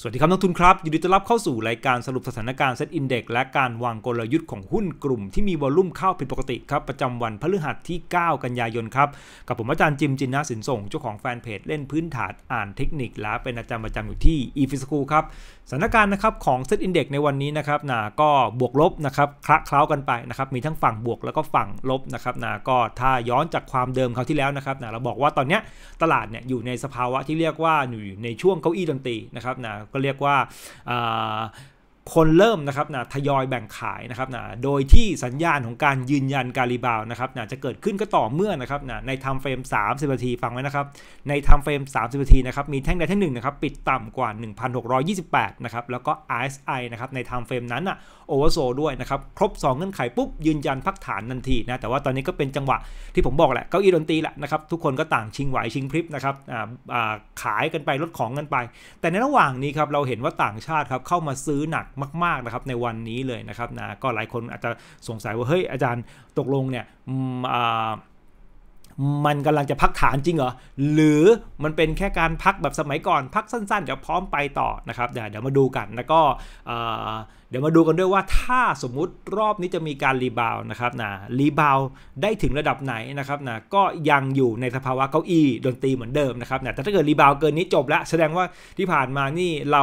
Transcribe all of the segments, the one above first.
สวัสดีครับนักทุนครับยินดีต้อนรับเข้าสู่รายการสรุปสถานการณ์เซ็ตอินเด็กและการวางกลยุทธ์ของหุ้นกลุ่มที่มีวอลุ่มเข้าผิดปกติครับ ประจำวันพฤหัสที่ 9 กันยายนครับ กับผมอาจารย์จิมจินนาสินส่งเจ้าของแฟนเพจเล่นพื้นฐานอ่านเทคนิคและเป็นอาจารย์ประจำอยู่ที่ e ีฟิสคูลครับ สถานการณ์นะครับของเซ็ตอินเด็กในวันนี้นะครับนะก็บวกลบนะครับคละเคล้ากันไปนะครับมีทั้งฝั่งบวกแล้วก็ฝั่งลบนะครับนะก็ถ้าย้อนจากความเดิมคราวที่แล้วนะครับนะเราบอกว่าตอนนี้ตลาดเนี่ยอยู่ในสภาวะที่เรียกว่าอยู่ในช่วงเก้าอี้ดนตรีนะครับนะก็เรียกว่าคนเริ่มนะครับนะทยอยแบ่งขายนะครับนะโดยที่สัญญาณของการยืนยันการีบาวนะครับนะจะเกิดขึ้นก็ต่อเมื่อนะครับนะในทำเฟรม30นาที ฟังไว้นะครับในทำเฟรม30นาทีนะครับมีแท่งใดแท่งหนึ่งนะครับปิดต่ำกว่า 1,628นะครับแล้วก็ RSI นะครับในทำเฟรมนั้นอะโอเวอร์โซด้วยนะครับครบ 2 เงื่อนไขปุ๊บยืนยันพักฐานทันทีนะแต่ว่าตอนนี้ก็เป็นจังหวะที่ผมบอกแหละเก้าอี้ดนตรีแหละนะครับทุกคนก็ต่างชิงไหวชิงพริบนะครับอ่าขายกันไปลดของกันไป แต่ในระหว่างนี้ครับเราเห็นว่าต่างชาติครับเข้ามาซื้อหนักมากๆ นะครับในวันนี้เลยนะครับนะก็หลายคนอาจจะสงสัยว่าเฮ้ยอาจารย์ตกลงเนี่ยมันกำลังจะพักฐานจริงเหรอหรือมันเป็นแค่การพักแบบสมัยก่อนพักสั้น ๆ เดี๋ยวพร้อมไปต่อนะครับเดี๋ยวมาดูกันแล้วก็เดี๋ยวมาดูกันด้วยว่าถ้าสมมุติรอบนี้จะมีการรีบาวนะครับนะ รีบาวได้ถึงระดับไหนนะครับนะ ก็ยังอยู่ในสภาวะเก้าอี้ดนตรีเหมือนเดิมนะครับนะ แต่ถ้าเกิดรีบาวเกินนี้จบแล้วแสดงว่าที่ผ่านมานี่เรา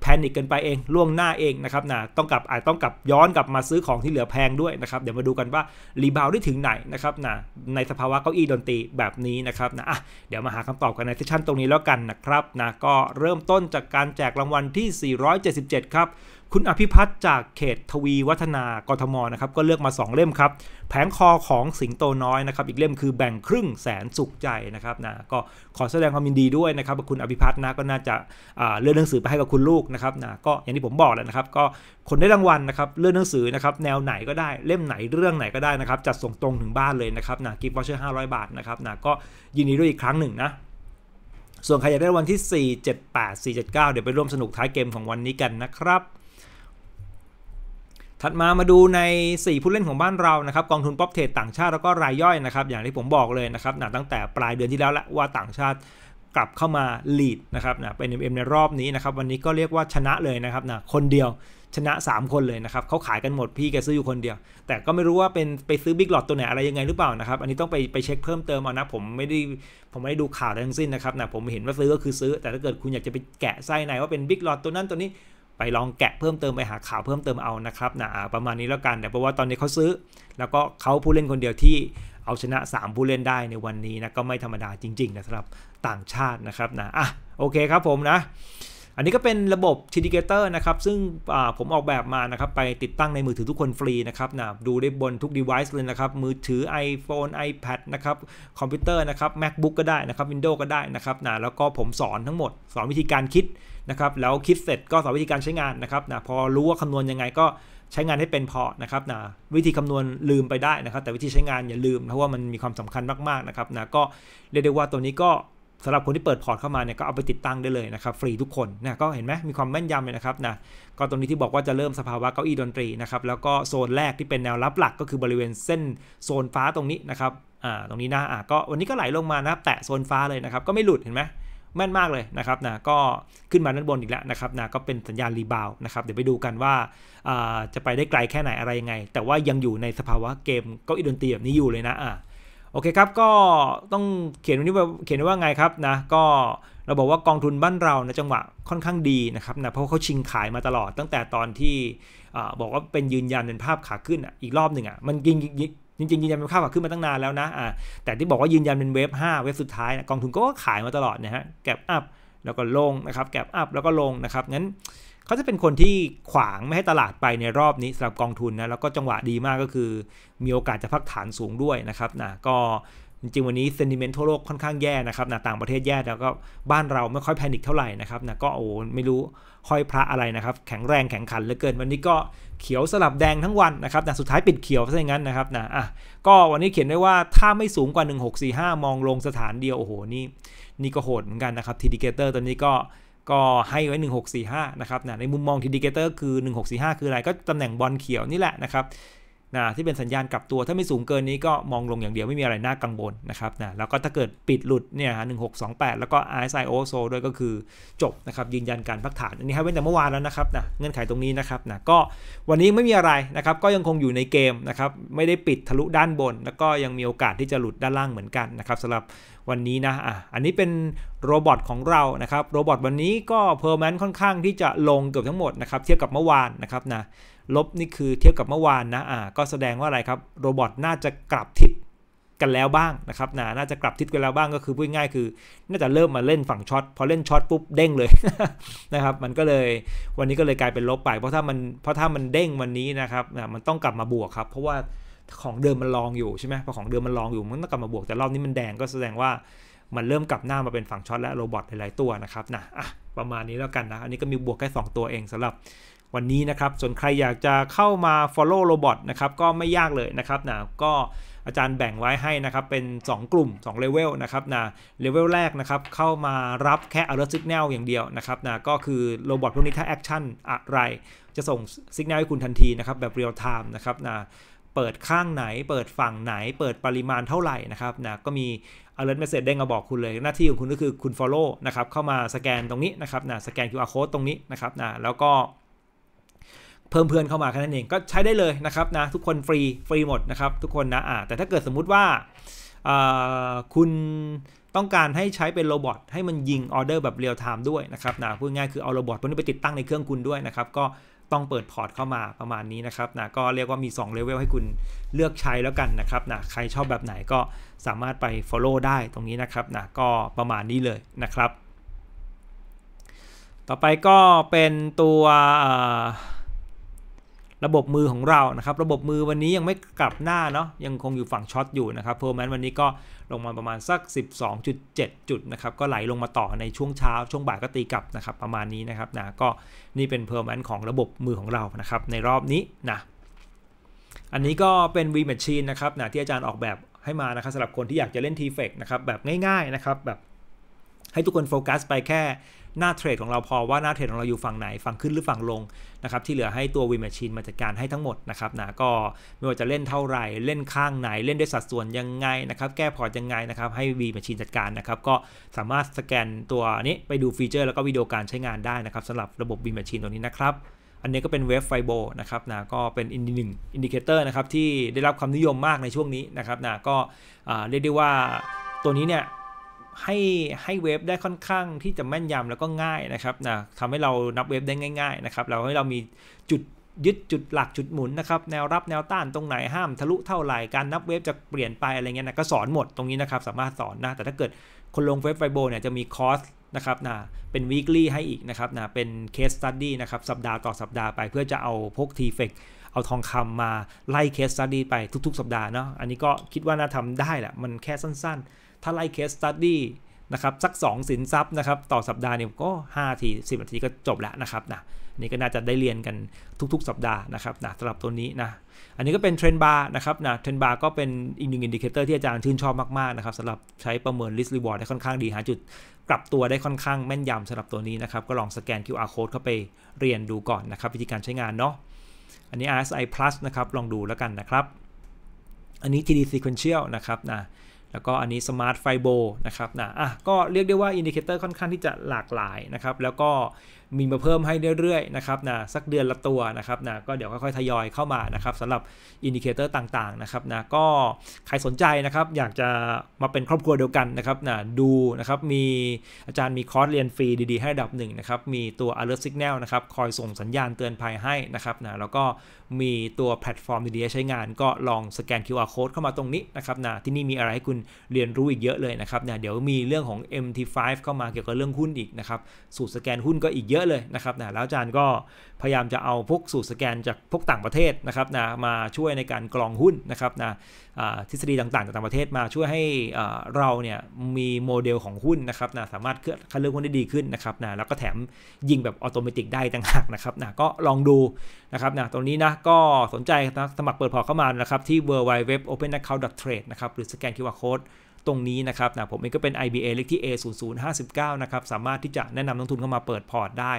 แพนิคกันไปเองล่วงหน้าเองนะครับนะ ต้องกลับอาจต้องกลับย้อนกลับมาซื้อของที่เหลือแพงด้วยนะครับเดี๋ยวมาดูกันว่ารีบาวได้ถึงไหนนะครับนะในสภาวะเก้าอี้ดนตรีแบบนี้นะครับนะะเดี๋ยวมาหาคำตอบกันในเซสชั่นตรงนี้แล้วกันนะครับนะก็เริ่มต้นจากการแจกรางวัลที่ 477 ครับคุณ อภิพัฒน์จากเขตทวี วัฒนากรทมนะครับ ก็เลือกมา 2 เล่มครับ แผงคอของสิงโตน้อยนะครับ อีกเล่มคือแบ่งครึ่งแสนสุขใจนะครับนะก็ขอแสดงความ ยินดีด้วยนะครับคุณอภิพัฒน์นะก็น่าจะเลื่อนหนังสือไปให้กับคุณลูกนะครับนะก็อย่างที่ผมบอกแล้วนะครับก็คนได้รางวัลนะครับ เลื่อนหนังสือนะครับ แนวไหนก็ได้เล่มไหนเรื่องไหนก็ได้นะครับจัดส่งตรงถึงบ้านเลยนะครับนะกิฟต์วอชเชอร์ห้าร้อยบาทนะครับนะก็ยินดีด้วยอีกครั้งหนึ่งนะส่วนใครอยากได้วันที่4 7 8 4 7 9เดี๋ยวไปร่วมสนุกท้ายเกมของวันนี้กันนะครับถัดมามาดูใน 4 ผู้เล่นของบ้านเรานะครับกองทุนป๊อปเทรดต่างชาติแล้วก็รายย่อยนะครับ อย่างที่ผมบอกเลยนะครับนะตั้งแต่ปลายเดือนที่แล้วละว่าต่างชาติกลับเข้ามาลีดนะครับนะเป็นเอ็มในรอบนี้นะครับวันนี้ก็เรียกว่าชนะเลยนะครับนะคนเดียวชนะ 3 คนเลยนะครับเขาขายกันหมดพี่แกซื้ออยู่คนเดียว แต่ก็ไม่รู้ว่าเป็นไปซื้อบิ๊กหลอดตัวไหนอะไรยังไงหรือเปล่านะครับอันนี้ต้องไปไปเช็คเพิ่มเติมเอานะ ผมไม่ได้ผมไม่ได้ดูข่าวทั้งสิ้นนะครับนะผมเห็นว่าซื้อก็คือซื้อ แต่ถ้าเกิดคุณอยากจะไปแกะไส้ในว่าเป็นบิ๊กหลอดตัวนั้นตัวนี้ไปลองแกะเพิ่มเติม ไปหาข่าวเพิ่มเติมเอานะครับนะ ประมาณนี้แล้วกันแต่เพราะว่าตอนนี้เขาซื้อ แล้วก็เขาผู้เล่นคนเดียวที่เอาชนะ 3 ผู้เล่นได้ในวันนี้นะ ก็ไม่ธรรมดาจริง ๆนะสำหรับ ต่างชาตินะครับนะอ่ะโอเคครับผมนะอันนี้ก็เป็นระบบชิดิเกเตอร์นะครับซึ่งผมออกแบบมานะครับไปติดตั้งในมือถือทุกคนฟรีนะครับนะดูได้บนทุก device เลยนะครับมือถือ iPhone iPad นะครับคอมพิวเตอร์นะครับ MacBook ก็ได้นะครับ Windows ก็ได้นะครับนะแล้วก็ผมสอนทั้งหมดสอนวิธีการคิดนะครับแล้วคิดเสร็จก็สอนวิธีการใช้งานนะครับนะพอรู้ว่าคำนวณยังไง ก็ใช้งานให้เป็นพอนะครับนะวิธีคำนวณลืมไปได้นะครับ แต่วิธีใช้งานอย่าลืมเพราะว่ามันมีความสำคัญมากๆนะครับนะก็เรียกได้ว่าตัวนี้ก็สำหรับคนที่เปิดพอร์ตเข้ามาเนี่ยก็เอาไปติดตั้งได้เลยนะครับฟรีทุกคนนะก็เห็นไหมมีความแม่นยำเลยนะครับนะก็ตรงนี้ที่บอกว่าจะเริ่มสภาวะเก้าอี้ดนตรีนะครับแล้วก็โซนแรกที่เป็นแนวรับหลักก็คือบริเวณเส้นโซนฟ้าตรงนี้นะครับอ่าตรงนี้นะอ่าก็วันนี้ก็ไหลลงมานะแตะโซนฟ้าเลยนะครับก็ไม่หลุดเห็นไหมแม่นมากเลยนะครับนะก็ขึ้นมาด้านบนอีกแล้วนะครับนะก็เป็นสัญญาณรีบาวนะครับเดี๋ยวไปดูกันว่า จะไปได้ไกลแค่ไหนอะไรยังไง แต่ว่ายังอยู่ในสภาวะเกมเก้าอี้ดนตรีแบบนี้อยู่เลยนะอ่าโอเคครับ ก็ต้องเขียนวันนี้เขียนว่าไงครับนะ ก็เราบอกว่ากองทุนบ้านเราในะจังหวะค่อนข้างดีนะครับนะเพราะเขาชิงขายมาตลอด ตั้งแต่ตอนที่บอกว่าเป็นยืนยันเป็นภาพขาขึ้นอีกรอบหนึ่งอ่ะ มันยิงจริงงยืนยันเป็นภาพขาขึ้นมาตั้งนานแล้วนะ อ่า แต่ที่บอกว่ายืนยันเป็นเวฟ5เวฟสุดท้ายนะกองทุนก็ขายมาตลอดนะฮะ แก็บอัพแล้วก็ลงนะครับ แก็บอัพแล้วก็ลงนะครับ งั้นเขาจะเป็นคนที่ขวางไม่ให้ตลาดไปในรอบนี้สำหรับกองทุนนะแล้วก็จังหวะดีมากก็คือมีโอกาสจะพักฐานสูงด้วยนะครับนะก็จริงวันนี้เซนติเมนต์ทั่วโลกค่อนข้างแย่นะครับนะต่างประเทศแย่แล้วก็บ้านเราไม่ค่อยแพนิคเท่าไหร่นะครับนะก็โอ้ไม่รู้ค่อยพระอะไรนะครับ แข็งแรงแข็งขันเหลือเกิน วันนี้ก็เขียวสลับแดงทั้งวันนะครับนะสุดท้ายปิดเขียวซะอย่างนั้นนะครับนะอ่ะก็วันนี้เขียนได้ว่าถ้าไม่สูงกว่า 1645 มองลงสถานเดียวโอ้โหนี่นี่ก็โหดเหมือนกันนะครับทีดีเกเตอร์ตอนนี้ก็ก็ให้ไว้ 1645 นะครับนะในมุมมองทีดีเกเตอร์คือ 1645 คืออะไร ก็ตำแหน่งบอลเขียวนี่แหละนะครับนะที่เป็นสัญญาณกลับตัว ถ้าไม่สูงเกินนี้ ก็มองลงอย่างเดียว ไม่มีอะไรน่ากังวลนะครับนะแล้วก็ถ้าเกิดปิดหลุดเนี่ยฮะหนึ่งหกสองแปดแล้วก็ RSI OSO ด้วยก็คือจบนะครับยืนยันการพักฐาน อันนี้ให้เว้นแต่เมื่อวานแล้วนะครับนะเงื่อนไขตรงนี้นะครับนะก็วันนี้ไม่มีอะไรนะครับ ก็ยังคงอยู่ในเกมนะครับ ไม่ได้ปิดทะลุด้านบน แล้วก็ยังมีโอกาสที่จะหลุดด้านล่างเหมือนกันนะครับสำหรับวันนี้นะอ่ะอันนี้เป็นโรบอทของเรานะครับ โรบอทวันนี้ก็เพอร์แมนค่อนข้างที่จะลงเกือบทั้งหมดนะครับ เทียบกับเมื่อวานนะครับนะลบนี่คือเทียบกับเมื่อวานนะอ่าก็แสดงว่าอะไรครับ โรบอทน่าจะกลับทิศกันแล้วบ้างนะครับน่าจะกลับทิศกันแล้วบ้างก็คือพูดง่ายคือน่าจะเริ่มมาเล่นฝั่งช็อตพอเล่นช็อตปุ๊บเด้งเลยนะครับมันก็เลยวันนี้ก็เลยกลายเป็นลบไป เพราะถ้ามันเพราะถ้ามันเด้งวันนี้นะครับนามันต้องกลับมาบวกครับเพราะว่าของเดิมมันลองอยู่ใช่ไหมพอของเดิมมันลองอยู่มันต้องกลับมาบวกแต่รอบนี้มันแดงก็แสดงว่ามันเริ่มกลับหน้ามาเป็นฝั่งช็อตและโรบอทหลายๆตัวนะครับนะ่ะประมาณนี้แล้วกันนะอันนี้ก็มีบวกแค่2ตัวเองสำหรับวันนี้นะครับ ส่วนใครอยากจะเข้ามา follow robot นะครับ ก็ไม่ยากเลยนะครับนะ ก็อาจารย์แบ่งไว้ให้นะครับ เป็น 2 กลุ่ม2เลเวลนะครับนะเลเวลแรกนะครับ เข้ามารับแค่ alert signal อย่างเดียวนะครับนะก็คือโรบอทพวกนี้ถ้าแอคชั่นอะไร จะส่งสัญญาณให้คุณทันทีนะครับ แบบเรียลไทม์นะครับนะเปิดข้างไหน เปิดฝั่งไหน เปิดปริมาณเท่าไหร่นะครับนะก็มี alert message เด้งมาบอกคุณเลย หน้าที่ของคุณก็คือคุณ follow นะครับ เข้ามาสแกนตรงนี้นะครับนะสแกน QR code ตรงนี้นะครับนะแล้วก็เพิ่มเพื่อนเข้ามาแค่นั้นเองก็ใช้ได้เลยนะครับนะทุกคนฟรีฟรีหมดนะครับทุกคนนะอ่าแต่ถ้าเกิดสมมุติว่าคุณต้องการให้ใช้เป็นโรบอทให้มันยิงออเดอร์แบบเรียลไทม์ด้วยนะครับนะพูดง่ายคือเอาโรบอทพวกนี้ไปติดตั้งในเครื่องคุณด้วยนะครับ ก็ต้องเปิดพอร์ตเข้ามาประมาณนี้นะครับนะก็เรียกว่ามี 2เลเวลให้คุณเลือกใช้แล้วกันนะครับนะใครชอบแบบไหนก็สามารถไป Follow ได้ตรงนี้นะครับนะก็ประมาณนี้เลยนะครับ ต่อไปก็เป็นตัวระบบมือของเรานะครับระบบมือวันนี้ยังไม่กลับหน้าเนาะยังคงอยู่ฝั่งช็อตอยู่นะครับเพอร์แมนวันนี้ก็ลงมาประมาณสัก 12.7 จุดนะครับ ก็ไหลลงมาต่อในช่วงเช้า ช่วงบ่ายก็ตีกลับนะครับ ประมาณนี้นะครับนะก็นี่เป็นเพอร์แมนของระบบมือของเรานะครับ ในรอบนี้นะอันนี้ก็เป็น V Machine นะครับนะที่อาจารย์ออกแบบให้มานะครับสำหรับคนที่อยากจะเล่น t f e c นะครับแบบง่ายๆนะครับแบบให้ทุกคนโฟกัสไปแค่หน้าเทรดของเราพอว่าหน้าเทรดของเราอยู่ฝั่งไหนฝั่งขึ้นหรือฝั่งลงนะครับที่เหลือให้ตัววีมแมชชีนมาจัดการให้ทั้งหมดนะครับนะก็ไม่ว่าจะเล่นเท่าไหร่ เล่นข้างไหน เล่นด้วยสัดส่วนยังไงนะครับแก้พอร์ตยังไงนะครับให้วีแมชชีนจัดการนะครับก็สามารถสแกนตัวนี้ไปดูฟีเจอร์ แล้วก็วิดีโอการใช้งานได้นะครับสำหรับระบบวีแมชชีนตัวนี้นะครับอันนี้ก็เป็นเวฟไฟโบนะครับนะก็เป็นอินดิหนึ่งอินดิเคเตอร์นะครับที่ได้รับความนิยมมากในช่วงนี้นะครับนะก็เรียกได้ว่าตัวนี้เนี่ยให้ให้เวฟได้ค่อนข้างที่จะแม่นยำแล้วก็ง่ายนะครับนะทำให้เรานับเวฟได้ง่ายๆนะครับเราให้เรามีจุดยึดจุดหลักจุดหมุนนะครับ แนวรับแนวต้านตรงไหนห้าม ทะลุเท่าไหร่การนับเวฟจะเปลี่ยนไปอะไรเงี้ยนะก็สอนหมดตรงนี้นะครับสามารถสอนนะแต่ถ้าเกิดคนลงเวฟไฟโบเนี่ยจะมีคอร์สนะครับนะ เป็น weekly ให้อีกนะครับนะเป็น case study นะครับสัปดาห์ต่อสัปดาห์ไป เพื่อจะเอาพวก t f e c เอาทองคำมาไล่ case study ไปทุก ๆ สัปดาห์เนาะอันนี้ก็คิดว่าน่าทำได้แหละมันแค่สั้นๆถ้าไล่เคสสตัดดี้นะครับ สัก 2 สินทรัพย์นะครับ ต่อสัปดาห์เนี่ยก็ 5 ที 10นาทีก็จบแล้วนะครับนะนี่ก็น่าจะได้เรียนกันทุกๆ สัปดาห์นะครับนะสำหรับตัวนี้นะ อันนี้ก็เป็นเทรนบาร์นะครับนะเทรนบาร์ก็เป็นอีกหนึ่งอินดิเคเตอร์ที่อาจารย์ชื่นชอบมากๆนะครับสำหรับใช้ประเมินสต์รีวอร์ดได้ค่อนข้างดี หาจุด กลับตัวได้ค่อนข้างแม่นยำสำหรับตัวนี้นะครับก็ลองสแกน QR code เข้าไปเรียนดูก่อนนะครับวิธีการใช้งานเนาะอันนี้ RSI plus นะครับลองดูแล้วกันนะครับ อันนี้ TD sequential นะครับนะแล้วก็อันนี้ Smart f i โบนะครับนะอ่ะก็เรียกได้ว่าอินดิเคเตอร์ค่อนข้างที่จะหลากหลายนะครับ แล้วก็มีมาเพิ่มให้เรื่อยๆนะครับนะสักเดือนละตัวนะครับนะก็เดี๋ยวค่อยๆทยอยเข้ามานะครับสำหรับอินดิเคเตอร์ต่างๆนะครับนะก็ใครสนใจนะครับอยากจะมาเป็นครอบครัวเดียวกันนะครับนะดูนะครับมีอาจารย์มีคอร์สเรียนฟรีดี ๆให้ระดับหนึ่งนะครับมีตัว alert signal นะครับคอยส่งสัญญาณเตือนภัยให้นะครับนะแล้วก็มีตัวแพลตฟอร์มดีๆใช้งานก็ลองสแกน QR code เข้ามาตรงนี้นะครับนะที่นี่มีอะไรให้คุณเรียนรู้อีกเยอะเลยนะครับนะเดี๋ยวมีเรื่องของ MT5 เข้ามาเกี่ยวกับเรื่องหุ้นอีกนะครับสูตรสแกนหุ้นก็อีกเยอะอะเลยนะครับนะแล้วอาจารย์ก็พยายามจะเอาพวกสูตรสแกนจากพวกต่างประเทศนะครับนะมาช่วยในการกรองหุ้นนะครับนะทฤษฎีต่างๆ จากต่างประเทศมาช่วยให้เราเนี่ยมีโมเดลของหุ้นนะครับนะสามารถเคเลื่อนหุ้นได้ดีขึ้นนะครับนะแล้วก็แถมยิงแบบอัตโนมัติได้ต่างหากนะครับนะก็ลองดูนะครับนะตรงนี้นะก็สนใจนะสมัครเปิดพอร์ตเข้ามานะครับที่ w w w o p e n a c c o u n t t r a d e นะครับหรือสแกนวาร์โค้ตรงนี้นะครับนะผมเองก็เป็น IBA เลขที่ A0059 นะครับ สามารถที่จะแนะนำนักทุนเข้ามาเปิดพอร์ตได้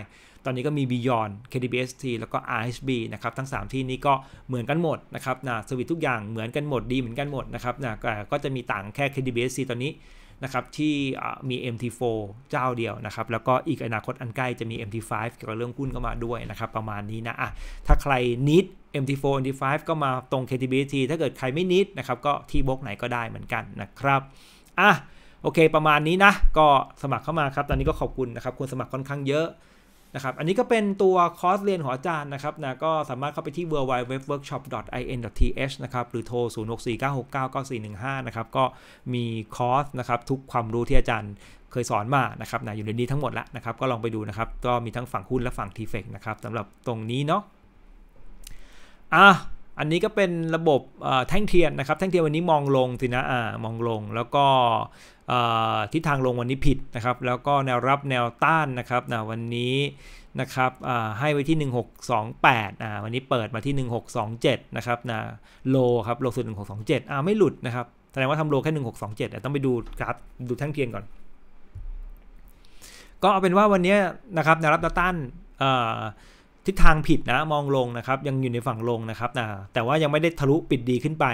ตอนนี้ก็มี Beyond KDBST แล้วก็ RHB นะครับ ทั้ง 3 ที่นี้ก็เหมือนกันหมดนะครับนะสวิตทุกอย่างเหมือนกันหมดดีเหมือนกันหมดนะครับนะก็จะมีต่างแค่ KDBST ตอนนี้นะครับที่มี MT4 เจ้าเดียวนะครับแล้วก็อีกอนาคตอันใกล้จะมี MT5 เกี่ยวกับเรื่องหุ้นก็มาด้วยนะครับประมาณนี้นะอ่ะถ้าใครนิด MT4 MT5 ก็มาตรง KTBT ถ้าเกิดใครไม่นิดนะครับก็ที่บล็อกไหนก็ได้เหมือนกันนะครับอ่ะโอเคประมาณนี้นะก็สมัครเข้ามาครับ ตอนนี้ก็ขอบคุณนะครับคนสมัครค่อนข้างเยอะนะครับ อันนี้ก็เป็นตัวคอร์สเรียนของอาจารย์นะครับ นะ ก็สามารถเข้าไปที่ www.workshop.in.th นะครับ หรือโทร 0649699415 นะครับ ก็มีคอร์สนะครับทุกความรู้ที่อาจารย์เคยสอนมา นะครับนะอยู่ในนี้ทั้งหมดแล้วนะครับ ก็ลองไปดูนะครับ ก็มีทั้งฝั่งหุ้นและฝั่งทีเฟกนะครับสำหรับตรงนี้เนาะ อ่ะอันนี้ก็เป็นระบบแท่งเทียนนะครับแท่งเทียนวันนี้มองลงสินะ อ่า มองลง แล้วก็ทิศทางลงวันนี้ผิดนะครับ แล้วก็แนวรับแนวต้านนะครับนะวันนี้นะครับให้ไว้ที่ 1628อ่าวันนี้เปิดมาที่ 1627นะครับนะโลครับโลสุด1627อ่าไม่หลุดนะครับแสดงว่าทำโลแค่ 1627แต่ต้องไปดูกราฟดูแท่งเทียนก่อน ก็เอาเป็นว่าวันนี้นะครับแนวรับแนวต้านทิศทางผิดนะมองลงนะครับยังอยู่ในฝั่งลงนะครับนะแต่ว่ายังไม่ได้ทะลุปิดดีขึ้นไป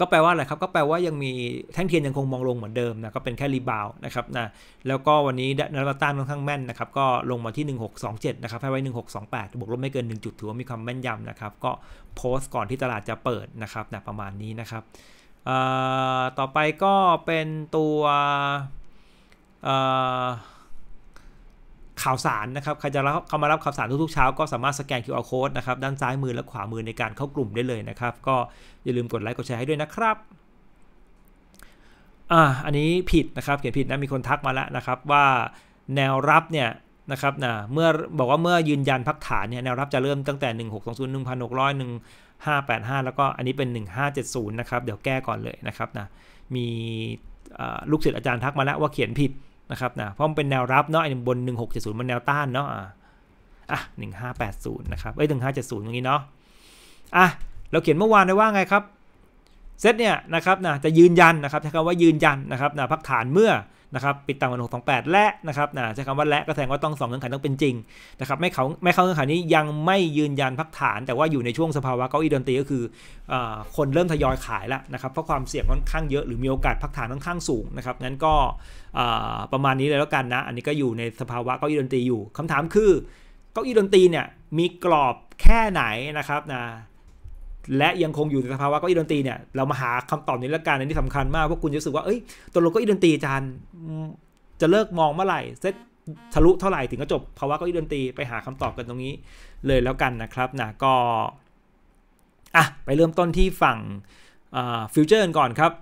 ก็แปลว่าอะไรครับ ก็แปลว่ายังมีแท่งเทียนยังคงมองลงเหมือนเดิมนะก็เป็นแค่รีบาวนะครับนะแล้วก็วันนี้นาราต้านค่อนข้างแม่นนะครับ ก็ลงมาที่ 1627นะครับให้ไว้1628บวกลบไม่เกิน1จุดถือว่ามีความแม่นยำนะครับก็โพสต์ก่อนที่ตลาดจะเปิดนะครับนะประมาณนี้นะครับต่อไปก็เป็นตัวข่าวสารนะครับใครจะรับเข้ามารับข่าวสารทุกๆเช้าก็สามารถสแกน QR code นะครับด้านซ้ายมือและขวามือในการเข้ากลุ่มได้เลยนะครับก็อย่าลืมกดไลค์กดแชร์ให้ด้วยนะครับอ่าอันนี้ผิดนะครับเขียนผิดนะมีคนทักมาแล้วนะครับว่าแนวรับเนี่ยนะครับนะเมื่อบอกว่าเมื่อยืนยันพักฐานเนี่ยแนวรับจะเริ่มตั้งแต่1 6 2 0 1 6 0 1 5 8 5 แล้วก็อันนี้เป็น 1570นะครับเดี๋ยวแก้ก่อนเลยนะครับนะมีลูกศิษย์อาจารย์ทักมาแล้วว่าเขียนผิดนะครับนะเพราะมันเป็นแนวรับเนาะไอ้บน1670มันแนวต้านเนาะอ่ะ1580 นะครับเอ้ย1570อย่างนี้เนาะอ่ะเราเขียนเมื่อวานได้ว่าไงครับ เซตเนี่ยนะครับนะจะยืนยันนะครับใช้คำว่ายืนยันนะครับนะพักฐานเมื่อนะครับปิดต่ำกว่า628 และนะครับนะใช้คำว่าและก็แสดงว่าต้องสองเงื่อนไขต้องเป็นจริงนะครับไม่เขาไม่เข้าเงื่อนไขนี้ยังไม่ยืนยันพักฐาน แต่ว่าอยู่ในช่วงสภาวะเก้าอี้ดนตรีก็คืออคนเริ่มทยอยขายแล้วนะครับเพราะความเสี่ยงค่อนข้างเยอะหรือมีโอกาสพักฐานค่อนข้างสูงนะครับงั้นก็ประมาณนี้เลยแล้วกันนะอันนี้ก็อยู่ในสภาวะเก้าอี้ดนตรีอยู่คำถามคือเก้าอี้ดนตรีเนี่ยมีกรอบแค่ไหนนะครับนะและยังคงอยู่ในสภาวะก็อีดนตรีเนี่ยเรามาหาคำตอบนี้ละกันอัน นี้สำคัญมากวราคุณจะรู้สึกว่าเอ้ยตัวเรก็อีดนตรีจานจะเลิกมองเมื่อไหร่ เซตทะลุเท่าไหร่ถึงก็จบภาวะก็อีดนตรีไปหาคำตอบกันตรงนี้เลยแล้วกันนะครับนะก็อ่ะไปเริ่มต้นที่ฝั่งฟิวเจอร์ก่อนครับ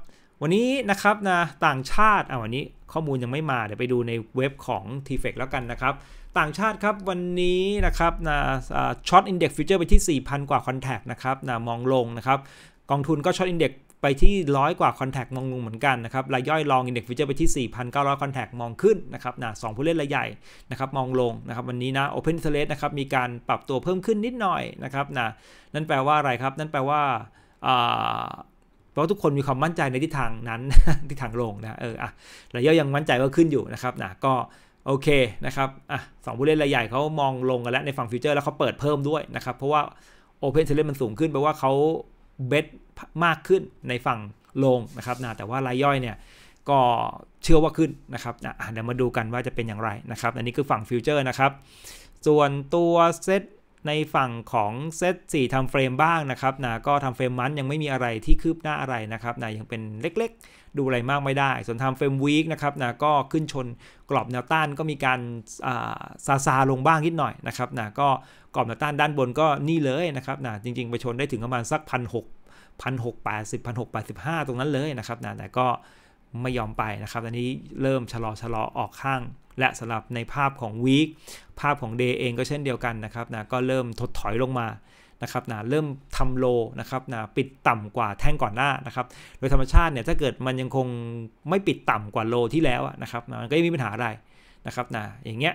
วันนี้นะครับนะต่างชาติอ่ะวันนี้ ข้อมูลยังไม่มาเดี๋ยวไปดูในเว็บของ t f e c แล้วกันนะครับต่างชาติครับวันนี้นะครับนะช็อตอินเด็กซ์ฟิวเจอร์ไปที่4,000กว่าคอนแทคนะครับนะมองลงนะครับกองทุนก็ช็อตอินเด็กซ์ไปที่ร้อยกว่าคอนแทคมองลงเหมือนกันนะครับรายย่อยลองอินเด็กซ์ฟิวเจอร์ไปที่ 4,900คอนแทคมองขึ้นนะครับนะสองผู้เล่นรายใหญ่นะครับมองลงนะครับวันนี้นะโอเพนเทเลสนะครับ มีการปรับตัวเพิ่มขึ้นนิดหน่อยนะครับนะนั่นแปลว่าอะไรครับนั่นแปลว่าพราะทุกคนมีความมั่นใจในทิศทางนั้นทิศทางลงนะเอออะรายย่อยยังมั่นใจว่าขึ้นอยู่นะครับนะก็โอเค นะครับอ่ะสองผู้เล่นรายใหญ่เขามองลงกันแล้วในฝั่งฟิวเจอร์แล้วเขาเปิดเพิ่มด้วย นะครับ เพราะว่า Open s e l เ e n มันสูงขึ้นแปลว่าเขาเบสมากขึ้นในฝั่งลง นะครับนะแต่ว่ารายย่อยเนี่ยก็เชื่อว่าขึ้นนะ ครับนะเดี๋ยวมาดูกันว่าจะเป็นอย่างไร นะ ครับอันนี้คือฝั่งฟิวเจอร์นะครับส่วนตัวเซตในฝั่งของเซต4ทำเฟรมบ้างนะครับนะ ก็ทำเฟรมมันยังไม่มีอะไรที่คืบหน้าอะไรนะครับนะยังเป็นเล็กๆ ดูอะไรมากไม่ได้ ส่วนทำเฟรมวีคนะครับนะก็ขึ้นชนกรอบแนวต้านก็มีการซาซาลงบ้างนิดหน่อยนะครับนะก็กรอบแนวต้านด้านบนก็นี่เลยนะครับนะจริงๆไปชนได้ถึงประมาณสักพันหกพันหกแปดสิบพันหกแปดสิบห้าตรงนั้นเลยนะครับนะแต่ก็ไม่ยอมไปนะครับอันนี้เริ่มชะลอชะลอออกข้างและสำหรับในภาพของ Week ภาพของ Day เองก็เช่นเดียวกันนะครับนะก็เริ่มถดถอยลงมานะครับนะเริ่มทำโลนะครับนะปิดต่ำกว่าแท่งก่อนหน้านะครับโดยธรรมชาติเนี่ยถ้าเกิดมันยังคงไม่ปิดต่ำกว่าโลที่แล้วนะครับนะมันก็ไม่มีปัญหาอะไรนะครับนะอย่างเงี้ย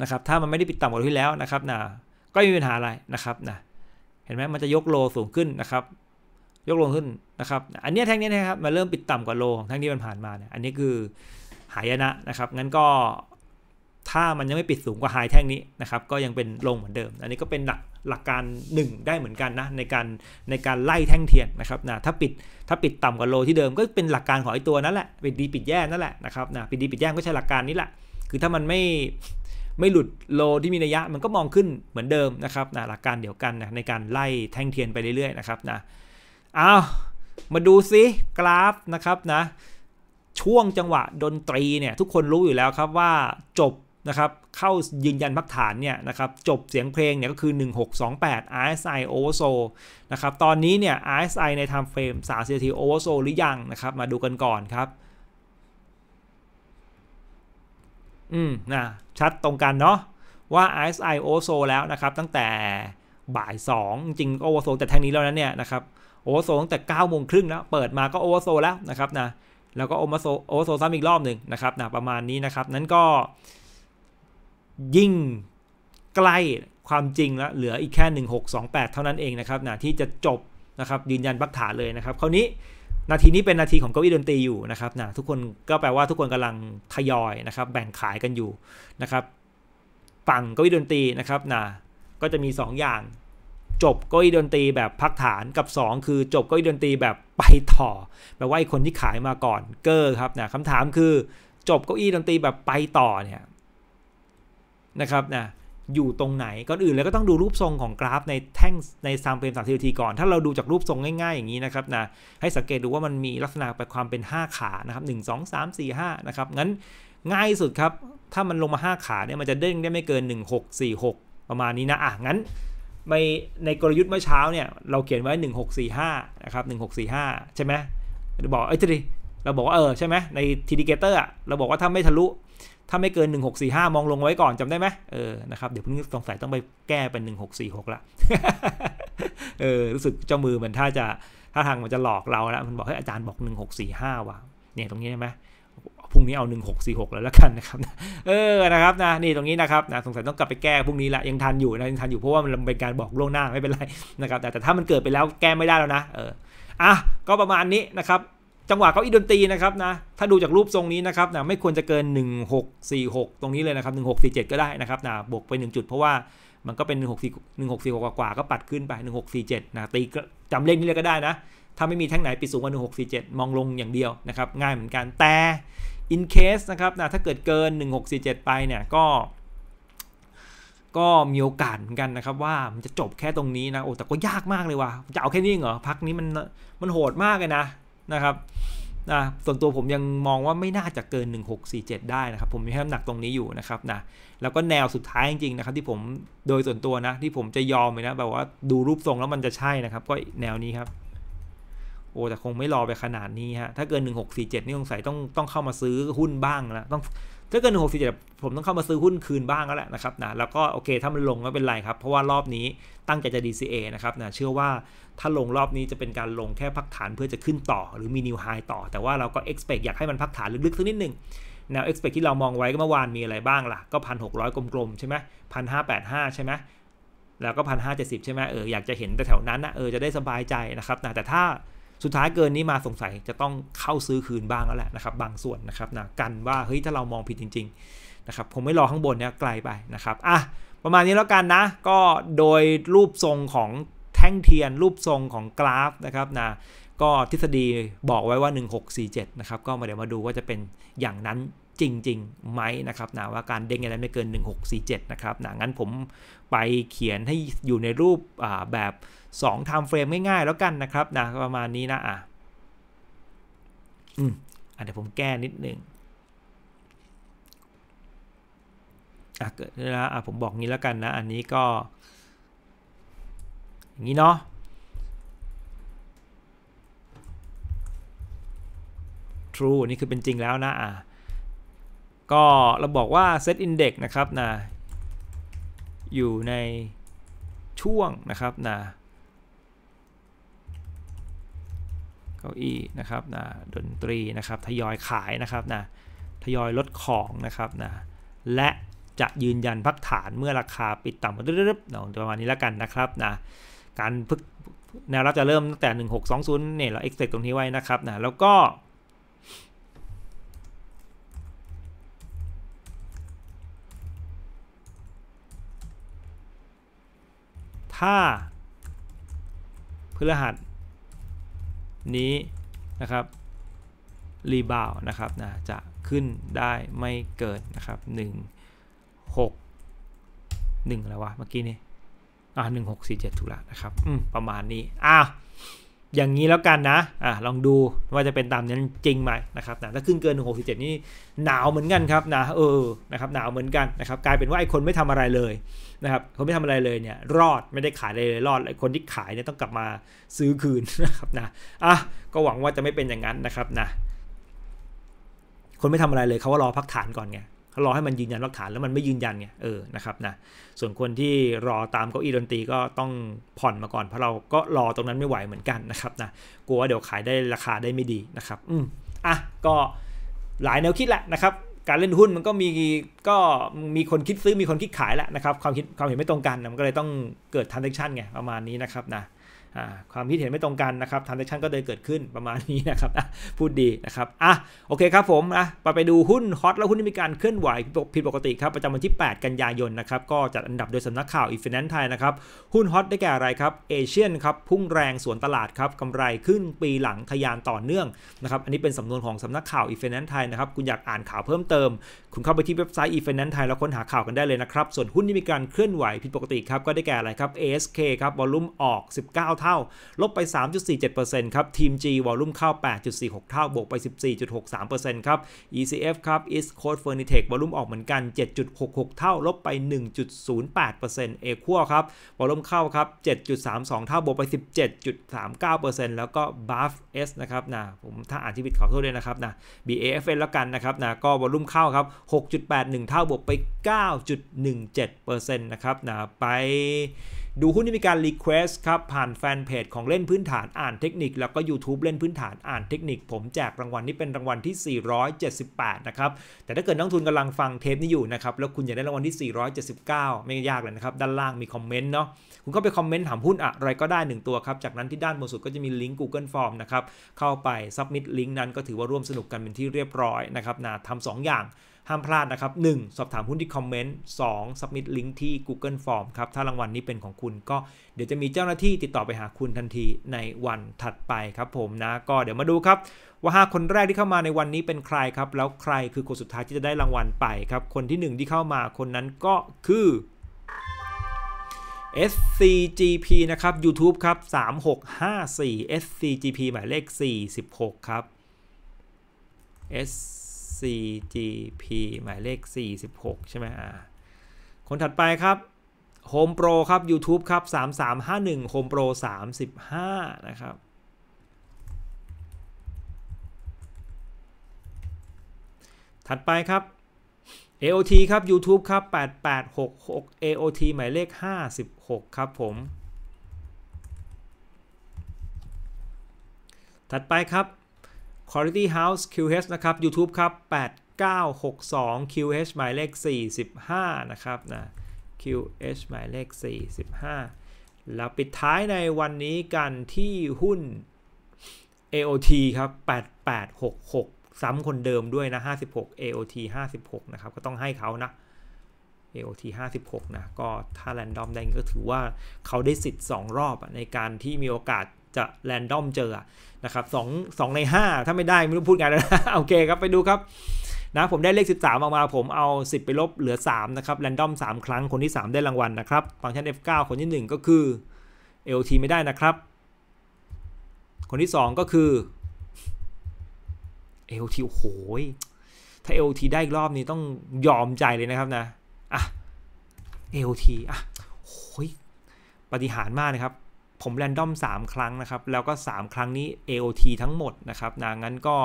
นะครับถ้ามันไม่ได้ปิดต่ำกว่าที่แล้วนะครับนะก็ไม่มีปัญหาอะไรนะครับนะเห็นไหมมันจะยกโลสูงขึ้นนะครับ ยกลงขึ้นนะครับอันนี้แท่งนี้นะครับมาเริ่มปิดต่ำกว่าโลของแท่งที่มันผ่านมาเนี่ยอันนี้คือายนะนะครับงั้นก็ถ้ามันยังไม่ปิดสูงกว่าไฮแท่งนี้นะครับก็ยังเป็นลงเหมือนเดิม อันนี้ก็เป็นหลักหลักการ 1 ได้เหมือนกันนะ ในการในการไล่แท่งเทียนนะครับนะถ้าปิดถ้าปิดต่ำกว่าโลที่เดิมก็เป็นหลักการของไอ้ตัวนั่นแหละปิดดีปิดแย่นั่นแหละนะครับนะปิดดีปิดแย่ก็ใช้หลักการนี้แหละคือถ้ามันไม่ไม่หลุดโลที่มีระยะมันก็มองขึ้นเหมือนเดิมนะครับนะหลักการเดียวกันนะในการไล่แท่งเทียนไปเรื่อยๆนะครับนะเอามาดูซิกราฟนะครับนะช่วงจังหวะดนตรีเนี่ย ทุกคนรู้อยู่แล้วครับว่าจบนะครับเข้ายืนยันพักฐานเนี่ยนะครับจบเสียงเพลงเนี่ยก็คือ 1628 RSI o v e r s o l นะครับตอนนี้เนี่ย RSI ใน time frame 30นาที oversold หรือยังนะครับ มาดูกันก่อนครับอืมนะชัดตรงกันเนาะว่า RSI o v e r s o l แล้วนะครับตั้งแต่บ่าย 2 จริงโอเวอร์โซแต่ทางนี้แล้วนะเนี่ยนะครับโอเวอร์โซตั้งแต่9โมงครึ่งแล้วเปิดมาก็โอเวอร์โซแล้วนะครับนะแล้วก็โอมาโซโอโซซ้ำอีกรอบหนึ่งนะครับนะประมาณนี้นะครับนั้นก็ ยิ่งใกล้ความจริงแล้วเหลืออีกแค่1628เท่านั้นเองนะครับนะที่จะจบนะครับยืนยันบักฐานเลยนะครับคราวนี้นาทีนี้เป็นนาทีของเก้าอี้ดนตรีอยู่นะครับนะทุกคนก็แปลว่าทุกคนกำลังทยอยนะครับ แบ่งขายกันอยู่นะครับ ฝั่งเก้าอี้ดนตรีนะครับนะก็จะมี 2 อย่างจบก้อยดนตรีแบบพักฐานกับ 2 คือจบก้อยดนตรีแบบไปต่อแปลว่าไอ้คนที่ขายมาก่อนเกอร์ครับนะคำถามคือจบเก้าอี้ดนตรีแบบไปต่อเนี่ยนะครับนะอยู่ตรงไหนก่อนอื่นเลาก็ต้องดูรูปทรงของกราฟในแท่งในซามเฟรมสามสิบทีก่อน ถ้าเราดูจากรูปทรงง่าย ๆ อย่างนี้นะครับนะให้สังเกตดูว่ามันมีลักษณะไปความเป็น 5 ขานะครับหนึ่งงสามสี่ห้านะครับงั้นง่ายสุดครับ ถ้ามันลงมา 5 ขาเนี่ยมันจะเด้งได้ไม่เกิน 1646 ประมาณนี้นะอ่ะงั้นในในกลยุทธ์เมื่อเช้าเนี่ยเราเขียนไว้1645 นะครับ 1645 ใช่ไหมเราบอกไอ้ทีเราบอกว่าเออใช่ไหมในทีดิเกเตอร์เราบอกว่าถ้าไม่ทะลุ ถ้าไม่เกิน 1645 มองลงไว้ก่อนจำได้ไหมเออนะครับเดี๋ยวพรุ่งนี้สงสัยต้องไปแก้เป็น 1646ละเออรู้สึกเจ้ามือมันถ้าจะถ้าทางมันจะหลอกเราแล้วมันบอกให้อาจารย์บอก 1645 ว่ะเนี่ยตรงนี้ใช่ไหมรุ่งนี้เอา 1646 แล้วละกันนะครับ เออ นะครับนะนี่ตรงนี้นะครับนะสงสัยต้องกลับไปแก้พรุ่งนี้ละ ยังทันอยู่นะยังทันอยู่ เพราะว่ามันเป็นการบอกล่วงหน้าไม่เป็นไรนะครับแต่แต่ถ้ามันเกิดไปแล้วแก้ไม่ได้แล้วนะ เออ อ่ะ ก็ประมาณนี้นะครับ จังหวะเขาอีดนตีนะครับนะ ถ้าดูจากรูปทรงนี้นะครับนะไม่ควรจะเกิน 1646 ตรงนี้เลยนะครับ1647 ก็ได้นะครับนะบวกไป1จุด เพราะว่ามันก็เป็น16 1646กว่าก็ปัดขึ้นไป 1647นะตีจำเลขนี้เลยก็ได้นะถ้าไม่มีแท่งไหนปิดสูงกว่า1647 มองลงอย่างเดียวนะครับง่ายเหมือนกันแต่ in case นะครับนะถ้าเกิดเกิน 1647 ไปเนี่ย ก็ ก็มีโอกาสเหมือนกันนะครับ ว่ามันจะจบแค่ตรงนี้นะ โอ้ แต่ก็ยากมากเลยว่ะ จะเอาแค่นี้เหรอ พักนี้มัน มันโหดมากเลยนะ นะครับ นะ ส่วนตัวผมยังมองว่าไม่น่าจะเกิน 1647 ได้นะครับ ผมมีน้ำหนักตรงนี้อยู่นะครับนะ แล้วก็แนวสุดท้ายจริงๆนะครับ ที่ผม โดยส่วนตัวนะ ที่ผมจะยอมเลยนะ แบบว่าดูรูปทรงแล้วมันจะใช่นะครับ ก็แนวนี้ครับโอ้แต่คงไม่รอไปขนาดนี้ฮะ ถ้าเกิน 1647 นี่สงสัยต้อง ต้องเข้ามาซื้อหุ้นบ้างแล้วต้องถ้าเกิน 1647 ผมต้องเข้ามาซื้อหุ้นคืนบ้าง แล้วแหละนะครับนะแล้วก็โอเคถ้ามันลงก็เป็นไรครับ เพราะว่ารอบนี้ตั้งใจจะ DCA นะครับนะเชื่อว่าถ้าลงรอบนี้จะเป็นการลงแค่พักฐานเพื่อจะขึ้นต่อหรือมีนิวไฮต่อ แต่ว่าเราก็ expect อยากให้มันพักฐานลึกๆสักนิดนึงแนว expect ที่เรามองไว้ก็เมื่อวานมีอะไรบ้างล่ะก็พันหกร้อยกลมๆใช่ไหมพันห้าแปดห้าใช่ไหมแล้วก็พันห้าเจ็ดสิบใช่ไหมเอออยากจะเห็นแต่แถวนั้นนะเออจะได้สบายใจนะครับนะแต่ถ้าสุดท้ายเกินนี้มาสงสัยจะต้องเข้าซื้อคืนบ้างแล้วแหละนะครับ บางส่วนนะครับนะ กันว่าเฮ้ยถ้าเรามองผิดจริงๆนะครับผมไม่รอข้างบนเนี่ยไกลไปนะครับอ่ะประมาณนี้แล้วกันนะ ก็โดยรูปทรงของแท่งเทียน รูปทรงของกราฟนะครับนะก็ทฤษฎีบอกไว้ว่า 1647นะครับก็มาเดี๋ยวมาดูว่าจะเป็นอย่างนั้นจริงๆไหมนะครับนะว่าการเด้งอะไรไม่เกิน 1647นะครับนะงั้นผมไปเขียนให้อยู่ในรูปแบบ2 time เฟรมง่ายๆแล้วกันนะครับนะประมาณนี้นะอ่ะ อืม อ่ะเดี๋ยวผมแก้นิดนึง อ่ะเกิดแล้วอ่ะผมบอกงี้แล้วกันนะ อันนี้ก็ อย่างนี้เนาะทรูนี่คือเป็นจริงแล้วนะอ่ะก็เราบอกว่า set index นะครับนะ อยู่ในช่วงนะครับนะก้าอี้นะครับนะดนตรี นะครับ ทยอยขายนะครับนะทยอยลดของนะครับนะและจะยืนยันพักฐานเมื่อราคาปิดต่ำรว่ารึบประมาณนี้แล้วกันนะครับนะการพึกแนวรับจะเริ่มตั้งแต่ 1620เนี่ยเราเอ็กเซตรงนี้ ไว้นะครับนะ แล้วก็ ถ้าพฤหัสนี้นะครับ รีบาวนะครับนะจะขึ้นได้ไม่เกินนะครับ 1 6 1แล้ววะเมื่อกี้นี้อ่าหนึ่งหกสี่เจ็ดถูกแล้วนะครับ อืมประมาณนี้อ้าวอย่างนี้แล้วกันนะ อ่ะ ลองดูว่าจะเป็นตามนั้นจริงไหมนะครับนะถ้าขึ้นเกิน167นี่หนาวเหมือนกันครับนะ เออ นะครับ หนาวเหมือนกันนะครับ กลายเป็นว่าไอ้คนไม่ทำอะไรเลยนะครับคนไม่ทำอะไรเลยเนี่ย รอดไม่ได้ขายเลย รอดไอ้คนที่ขายเนี่ยต้องกลับมาซื้อคืนนะครับ นะ อ่ะ ก็หวังว่าจะไม่เป็นอย่างนั้นนะครับ นะ คนไม่ทำอะไรเลยเขาว่ารอพักฐานก่อนไงรอให้มันยืนยันหลักฐานแล้วมันไม่ยืนยันไงเออนะครับนะส่วนคนที่รอตามเก้าอี้ดนตรีก็ต้องผ่อนมาก่อนเพราะเราก็รอตรงนั้นไม่ไหวเหมือนกันนะครับนะกลัวว่าเดี๋ยวขายได้ราคาได้ไม่ดีนะครับ อืมอ่ะก็หลายแนวคิดแหละนะครับ การเล่นหุ้นมันก็มีก็มีคนคิดซื้อมีคนคิดขายแหละนะครับความคิดความเห็นไม่ตรงกันมันก็เลยต้องเกิดทันเด a c t i นไงประมาณนี้นะครับนะความคิดเห็นไม่ตรงกันนะครับทันเซชันก็เลยเกิดขึ้นประมาณนี้นะครับ พูดดีนะครับ อ่ะ โอเคครับผมนะ ไปไปดูหุ้นฮอตและหุ้นที่มีการเคลื่อนไหวผิดปกติครับ ประจำวันที่ 8 กันยายนนะครับ ก็จัดอันดับโดยสำนักข่าวอีฟินแนนไทยนะครับ หุ้นฮอตได้แก่อะไรครับ เอเชียนครับ พุ่งแรงสวนตลาดครับกำไรขึ้นปีหลังทะยานต่อเนื่องนะครับ อันนี้เป็นสำนวนของสำนักข่าวอีฟินแนนไทยนะครับ คุณอยากอ่านข่าวเพิ่มเติม คุณเข้าไปที่เว็บไซต์อีฟินแนนไทยแล้วค้นหาข่าวกันได้เลยนะครับ ส่วนหุ้นที่มีการเคลื่อนไหวผิดปกติครับก็ได้แก่อะไรครับ ASK ครับวอลุ่มออก19เ่าลบไป 3.47%ครับ ทีม G วอลลุ่ม เข้า 8.46 เท่า บวกไป 14.63%ครับ ECF ครับ East Coast Furnitech วอลลุ่มออกเหมือนกัน 7.66 เท่า ลบไป 1.08%เอคัวครับวอลลุ่ม เข้าครับ7.32 เท่า บวกไป 17.39%แล้วก็ b u f f S นะครับนะผมถ้าอ่านที่ผิดขอโทษด้วยนะครับนะ BAFN แล้วกันนะครับนะก็วอลลุ่ม เข้าครับ6.81 เท่า บวกไป 9.17%นะครับนะไปดูหุ้นที่มีการรีเควสครับผ่านแฟนเพจของเล่นพื้นฐานอ่านเทคนิค แล้วก็ YouTube เล่นพื้นฐานอ่านเทคนิค ผมแจกรางวัลนี้เป็นรางวัลที่ 478 นะครับ แต่ถ้าเกิดนักทุนกำลังฟังเทปนี้อยู่นะครับ แล้วคุณอยากได้รางวัลที่ 479 ไม่ยากเลยนะครับ ด้านล่างมีคอมเมนต์เนาะคุณก็ไปคอมเมนต์ถามหุ้นอะไรก็ได้ 1 ตัวครับ จากนั้นที่ด้านบนสุดก็จะมีลิงก์ Google Form นะครับเข้าไปซับมิดลิงก์นั้นก็ถือว่าร่วมสนุกกันเป็นที่เรียบร้อยนะครับนะทำสองอย่างห้ามพลาดนะครับ 1. สอบถามหุ้นที่คอมเมนต์ 2. สับมิดลิงก์ที่ Google Form ครับ ถ้ารางวัลนนี้เป็นของคุณก็เดี๋ยวจะมีเจ้าหน้าที่ติดต่อไปหาคุณทันทีในวันถัดไปครับผมนะก็เดี๋ยวมาดูครับว่า 5 คนแรกที่เข้ามาในวันนี้เป็นใครครับ แล้วใครคือคนสุดท้ายที่จะได้รางวัลไปครับ คนที่ 1 ที่เข้ามาคนนั้นก็คือ SCGP นะครับ YouTube ครับ 3654 SCGP หมายเลข 46ครับ S CGP หมายเลข 46 ใช่ไหมอ่าคนถัดไปครับ Home Pro ครับ YouTube ครับ 3351 Home Pro 35 นะครับ ถัดไปครับ AOT ครับ YouTube ครับ 8866 AOT หมายเลข 56 ครับผม ถัดไปครับ Quality House QH นะครับ YouTube ครับ 8962 QH หมายเลข 45 นะครับนะ QH หมายเลข 45 แล้วปิดท้ายในวันนี้กันที่หุ้น AOT ครับ 8866ซ้ำคนเดิมด้วยนะ 56 AOT 56 นะครับก็ต้องให้เขานะ AOT 56นะก็ถ้าแรนดอมได้ก็ถือว่าเขาได้สิทธิ์ 2 รอบในการที่มีโอกาสจะแรนดอมเจอนะครับสองสองใน 5 ถ้าไม่ได้ไม่รู้พูดไงแล้วนะโอเคครับไปดูครับ นะผมได้เลข 13 ออกมาผมเอา 10 ไปลบเหลือ 3 นะครับแรนดอม3 ครั้งคนที่ 3 ได้รางวัลนะครับฟังก์ชัน F9 คนที่ 1 ก็คือ LT ไม่ได้นะครับ คนที่ 2 ก็คือ LT โอ้โหถ้า LT ได้อีกรอบนี้ต้องยอมใจเลยนะครับนะ อ่ะ LT อ่ะโอ้ยปฏิหารมากนะครับผมแรนดอม3ครั้งนะครับ แล้วก็ 3 ครั้งนี้ AOT ทั้งหมดนะครับนะงั้นก็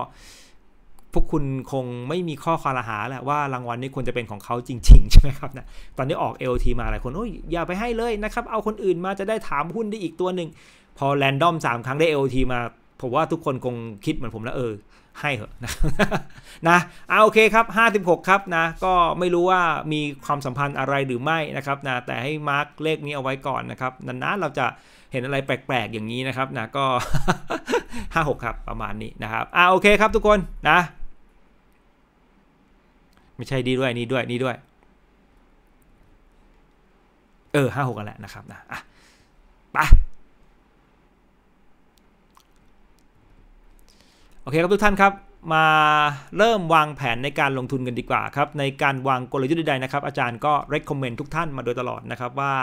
พวกคุณคงไม่มีข้อคอรหาแหละว่ารางวัลนี้ควรจะเป็นของเขาจริง ๆ ใช่ไหมครับนะตอนนี้ออก AOT มาหลายคนโอ้ยอย่าไปให้เลยนะครับ เอาคนอื่นมาจะได้ถามหุ้นได้อีกตัวหนึ่ง พอแรนดอม3ครั้งได้ AOT มา ผมว่าทุกคนคงคิดเหมือนผมแล้วเออ ให้เหอะนะนะเอาโอเคครับ 56 ครับนะ ก็ไม่รู้ว่ามีความสัมพันธ์อะไรหรือไม่นะครับนะแต่ให้มาร์กเลขนี้เอาไว้ก่อนนะครับ นานๆเราจะเห็นอะไรแปลกๆ อย่างนี้นะครับนะก็ห้าหกครับประมาณนี้นะครับอ่าโอเคครับทุกคนนะไม่ใช่ดีด้วยนี่ด้วยนี่ด้วยเออห้าหกันแหละนะครับ นะอ่ะไปโอเคครับทุกท่านครับมาเริ่มวางแผนในการลงทุนกันดีกว่าครับในการวางกลยุทธ์ใดๆนะครับอาจารย์ก็ recommend ทุกท่านมาโดยตลอดนะครับว่า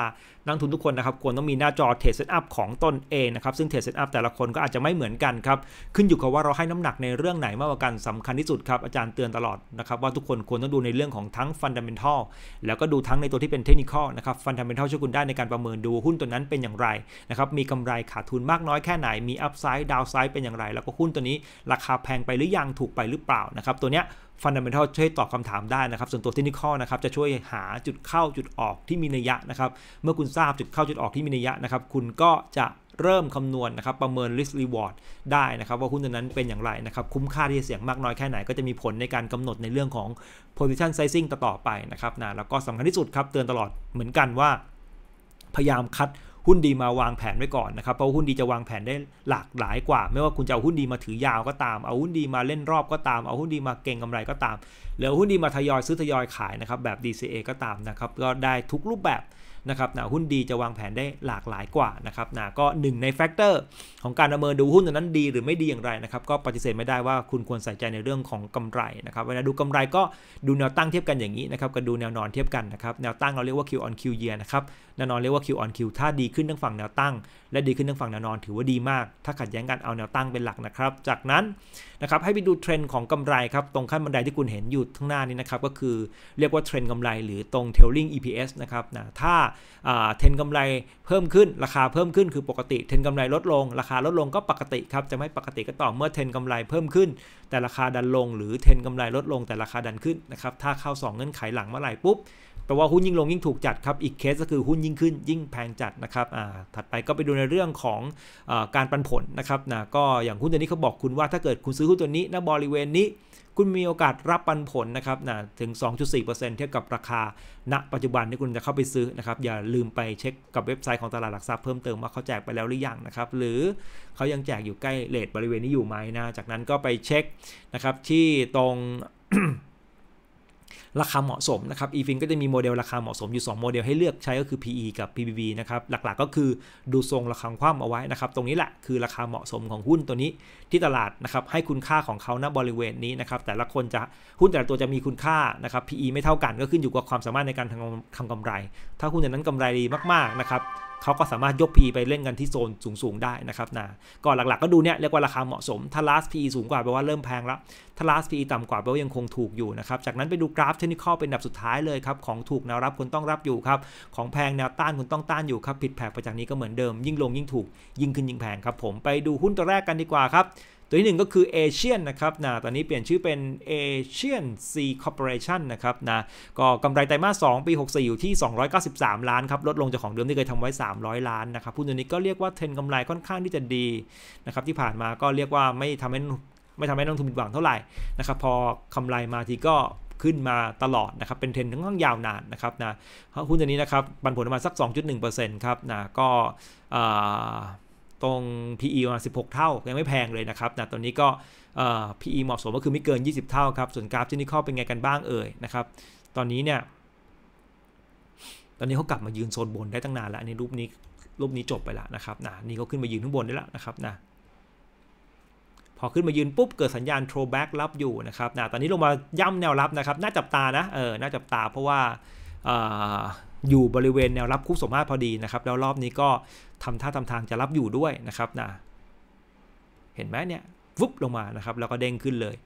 นักทุนทุกคนนะครับควรต้องมีหน้าจอเทรดเซตอัพของตนเองนะครับซึ่งเทรดเซตอัพแต่ละคนก็อาจจะไม่เหมือนกันครับขึ้นอยู่กับว่าเราให้น้ำหนักในเรื่องไหน มากกว่ากันสำคัญที่สุดครับอาจารย์เตือนตลอดนะครับว่าทุกคนควรต้องดูในเรื่องของทั้งฟันดัมเบลทัลแล้วก็ดูทั้งในตัวที่เป็นเทคนิคอลนะครับฟันดัมเบลทัลช่วยคุณได้ในการประเมินดูหุ้นตัวนั้นเป็นอย่างไรนะครับมีกำไรขาดทุนมากน้อยแค่ไหนมีอัพไซด์ดาวไซด์เป็นอย่างไร แล้วก็หุ้นตัวนี้ ราคาแพงไปหรือยังถูกไปหรือเปล่านะครับตัวเนี้ยฟันดัมเบลทัลช่วยตอบคำถามได้นะครับ ส่วนตัวเทคนิคนะครับจะช่วย หาจุดเข้าจุดออกที่มีนัยยะนะครับเมื่อคุณทราบจุดเข้าจุดออกที่มีนัยยะนะครับคุณก็จะเริ่มคำนวณนนะครับประเมิน risk reward ได้นะครับว่าหุ้นตัวนั้นเป็นอย่างไรนะครับคุ้มค่า ที่จะเสี่ยงมากน้อยแค่ไหนก็จะมีผลในการกำหนดในเรื่องของ position sizing ต่อไปนะครับนะแล้วก็สำคัญที่สุดครับเตือนตลอดเหมือนกันว่า พยายามคัดหุ้นดีมาวางแผนไว้ก่อนนะครับ เพราะหุ้นดีจะวางแผนได้หลากหลายกว่า ไม่ว่าคุณจะเอาหุ้นดีมาถือยาวก็ตาม เอาหุ้นดีมาเล่นรอบก็ตาม เอาหุ้นดีมาเก่งกำไรก็ตามหรือหุ้นดีมาทยอยซื้อทยอยขายนะครับแบบ DCA ก็ตามนะครับ ก็ได้ทุกรูปแบบนะครับนะหุ้นดีจะวางแผนได้หลากหลายกว่านะครับนะก็หนึ่งในแฟกเตอร์ของการประเมินดูหุ้นตนั้นดีหรือไม่ดีอย่างไรนะครับก็ปฏิเสธไม่ได้ว่าคุณควรใส่ใจในเรื่องของกำไรนะครับเวลาดูกำไรก็ดูแนวตั้งเทียบกันอย่างนี้นะครับก็ดูแนวนอนเทียบกันนะครับแนวตั้งเราเรียกว่า Q on Q year นะครับแนวนอนเรียกว่า Q on Q ถ้าดีขึ้นทั้งฝั่งแนวตั้งและดีขึ้นทั้งฝั่งแนวนอนถือว่าดีมาก ถ้าขัดแย้งกันเอาแนวตั้งเป็นหลักนะครับ จากนั้นนะครับให้ไปดูเทรนด์ของกำไรครับตรงขั้นบันไดที่คุณเห็นอยู่ข้างหน้านี้นะครับ ก็คือเรียกว่าเทรนด์กำไรหรือตรง trailing EPS นะครับนะถ้าเทรนด์กำไรเพิ่มขึ้นราคาเพิ่มขึ้นคือปกติ เทรนด์กำไรลดลงราคาลดลงก็ปกติครับจะไม่ปกติก็ต่อเมื่อเทรนด์กำไรเพิ่มขึ้นแต่ราคาดันลง หรือเทรนด์กำไรลดลงแต่ราคาดันขึ้นนะครับถ้าเข้า2เงื่อนไขหลังเมื่อไหร่ปุ๊บแปลว่าหุ้นยิ่งลงยิ่งถูกจัดครับอีกเคส ก็คือหุ้นยิ่งขึ้น ยิ่งแพงจัดนะครับถัดไปก็ไปดูในเรื่องของอการปันผลนะครับนะก็อย่างหุ้นตัวนี้เขาบอกคุณว่าถ้าเกิดคุณซื้อหุ้นตัวนี้ณบริเวณนี้ คุณมีโอกาสรับปันผลนะครับนะถึง 2.4%เทียบกับราคา ณ ปัจจุบันที่คุณจะเข้าไปซื้อนะครับ อย่าลืมไปเช็คกับเว็บไซต์ของตลาดหลักทรัพย์เพิ่มเติมว่าเขาแจกไปแล้วหรือยังนะครับ หรือเขายังแจกอยู่ใกล้เลทบริเวณนี้อยู่ไหมนะ จากนั้นก็ไปเช็ค นะครับ ที่ตรงราคาเหมาะสมนะครับ eFin ก็จะมีโมเดล ราคาเหมาะสมอยู่ 2 โมเดลให้เลือกใช้ก็คือ PE กับ PBB นะครับหลักๆก็คือดูทรงราคาคว่ำเอาไว้นะครับตรงนี้แหละคือ ราคาเหมาะสมของหุ้นตัวนี้ที่ตลาดนะครับให้คุณค่าของเขาณบริเวณนี้นะครับแต่ละคนจะหุ้นแต่ละตัวจะมีคุณค่านะครับ PE ไม่เท่ากันก็ขึ้นอยู่กับความสามารถในการทำกำไร ถ้าหุ้นอย่างนั้นกำไรดีมากๆนะครับเขาก็สามารถยก p ไปเล่นกันที่โซนสูงๆได้นะครับนะก็หลักๆ ก็ดู เนี่ยเรียกว่าราคาเหมาะสมถ้า last p สูงกว่าแปลว่าเริ่มแพงแล้วถ้า last p ต่ำกว่าแปลว่ายังคงถูกอยู่นะครับ จากนั้นไปดูกราฟเทคนิคเป็นดับสุดท้ายเลยครับของถูกแนวรับคุณต้องรับอยู่ครับของแพงแนวต้านคุณต้องต้านอยู่ครับผิดแผกไปจากนี้ก็เหมือนเดิมยิ่งลงยิ่งถูกยิ่งขึ้นยิ่งแพงครับผมไปดูหุ้นตัวแรกกันดีกว่าครับตัวที่1ก็คือเอเชียนนะครับนะตอนนี้เปลี่ยนชื่อเป็นเอเชียนซีคอร์ปอเรชั่นนะครับนะก็กำไรไตรมาส2ปี 64 อยู่ที่ 293 ล้านครับ ลดลงจากของเดิมที่เคยทำไว้ 300 ล้านนะครับ หุ้นตัวนี้ก็เรียกว่าเทรนกำไรค่อนข้างที่จะดี นะครับที่ผ่านมาก็เรียกว่าไม่ทำให้ไม่ทำให้นักทุนผิดหวังเท่าไหร่นะครับ พอกำไรมาทีก็ขึ้นมาตลอดนะครับเป็นเทรนด์ค่อนข้างยาวนานนะครับนะหุ้นตัวนี้นะครับปันผลประมาณสัก2.1%ครับนะก็อ่าตรง PE ประมาณ16 เท่ายังไม่แพงเลย นะ ครับนะตอนนี้ก็ PE เหมาะสมก็คือไม่เกิน 20 เท่าครับส่วนกราฟที่นีข้าเป็นไงกันบ้างเอ่ยนะครับ ตอนนี้เนี่ย ตอนนี้เขากลับมายืนโซนบนได้ตั้งนานแล้วอันนี้รูปนี้รูปนี้จบไปแล้วนะครับ นะ นี่เขาขึ้นมายืนข้างบนได้แล้วนะครับนะพอขึ้นมายืนปุ๊บ เกิดสัญญาณ throwback รับอยู่นะครับนะตอนนี้ลงมาย่ำแนวรับนะครับน่าจับตานะเออน่าจับตาเพราะว่าอยู่บริเวณแนวรับคู่สมมาตรพอดีนะครับ แล้วรอบนี้ก็ทำท่าทำทางจะรับอยู่ด้วยนะครับนะ เห็นไหมเนี่ยวุบลงมานะครับ แล้วก็เด้งขึ้นเลย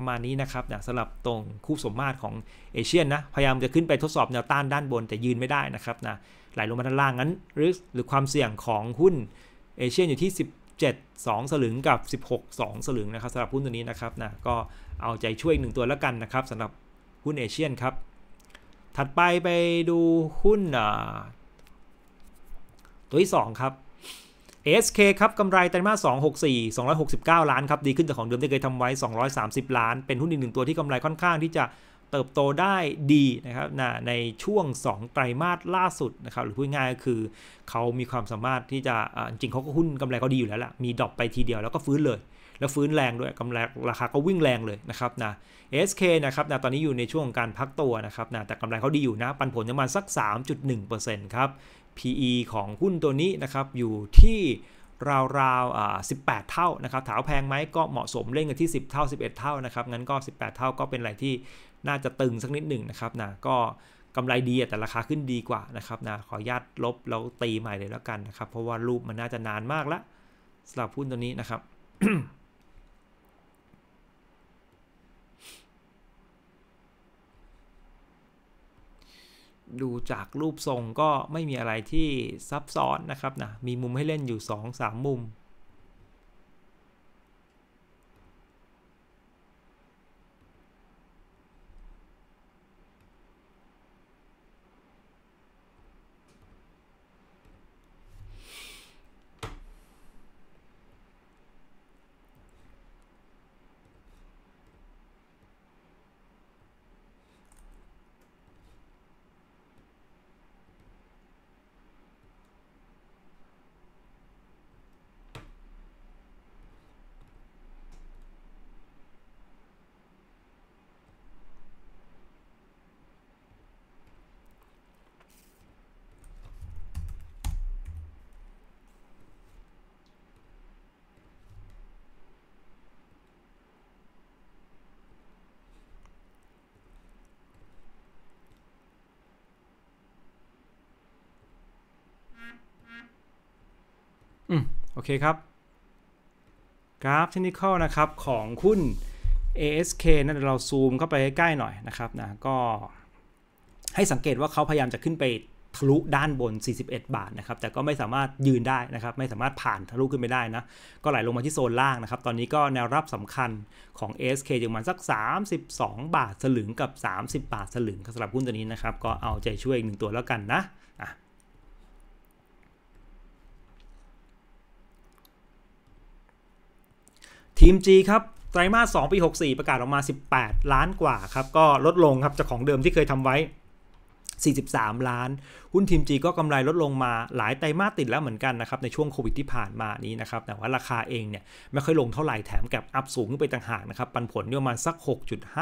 ประมาณนี้นะครับนะสำหรับตรงคู่สมมาตรของเอเชียนนะพยายามจะขึ้นไปทดสอบแนวต้านด้านบนแต่ยืนไม่ได้นะครับนะไหลลงมาด้านล่างนั้นรือหรือความเสี่ยงของหุ้นเอเชียอยู่ที่ 17 2สลึงกับ 16 2สลึง นะครับสำหรับหุ้นตัวนี้นะครับนะก็เอาใจช่วยหนึ่งตัวแล้วกันนะครับสำหรับหุ้นเอเชียครับ ถัดไปไปดูหุ้นตัวที่ 2 ครับ ASK ครับกำไรไตรมาส264 269 ล้านครับดีขึ้นจากของเดิมที่เคยทำไว้ 230 ล้าน เป็นหุ้นอีกหนึ่งตัวที่กำไรค่อนข้างที่จะเติบโตได้ดีนะครับนะในช่วง 2 ไตรมาสล่าสุดนะครับหรือพูดง่ายก็คือ เขามีความสามารถที่จะจริงเขาก็หุ้นกำไรเขาดีอยู่แล้วล่ะมีดรอปไปทีเดียวแล้วก็ฟื้นเลยแล้วฟื้นแรงด้วยกำไรราคาก็วิ่งแรงเลยนะครับนะ SK นะครับนะตอนนี้อยู่ในช่วงการพักตัวนะครับนะแต่กำไรเขาดีอยู่นะ ปันผลประมาณสัก 3.1%ครับ PE ของหุ้นตัวนี้นะครับอยู่ที่ราวๆ18 เท่านะครับ ถาว แพงไหมก็เหมาะสมเล่นกันที่ 10 เท่า 11 เท่านะครับงั้นก็ 18 เท่าก็เป็นอะไรที่น่าจะตึงสักนิดหนึ่งนะครับนะก็กำไรดีแต่ราคาขึ้นดีกว่านะครับนะขออนุญาตลบแล้วตีใหม่เลยแล้วกันนะครับ เพราะว่ารูปมันน่าจะนานมากละสำหรับหุ้นตัวนี้นะครับดูจากรูปทรงก็ไม่มีอะไรที่ซับซ้อนนะครับนะมีมุมให้เล่นอยู่2-3มุมอืม โอเคครับกราฟเทคนิคนะครับของหุ้น ASK นะเราซูมเข้าไปใกล้หน่อยนะครับนะก็ให้สังเกตว่าเขาพยายามจะขึ้นไปทะลุด้านบน 41 บาทนะครับแต่ก็ไม่สามารถยืนได้นะครับไม่สามารถผ่านทะลุขึ้นไปได้นะ ก็ไหลลงมาที่โซนล่างนะครับตอนนี้ก็แนวรับสำคัญของ ASK อยู่ประมาณสัก 32 บาทสลึงกับ 30 บาทสลึงสำหรับหุ้นตัวนี้นะครับก็เอาใจช่วยอีกหนึ่งตัวแล้วกันนะทีม G ครับ ไตรมาส 2 ปี 64 ประกาศออกมา 18 ล้านกว่าครับ ก็ลดลง ครับ จาก ของเดิมที่เคยทำไว้43 ล้านหุ้นทีมจีก็กำไรลดลงมาหลายไตรมาสติดแล้วเหมือนกันนะครับในช่วงโควิดที่ผ่านมานี้นะครับแต่ว่าราคาเองเนี่ยไม่ค่อยลงเท่าไหร่แถมกับอัพสูงขึ้นไปต่างหากนะครับปันผลประมาณสัก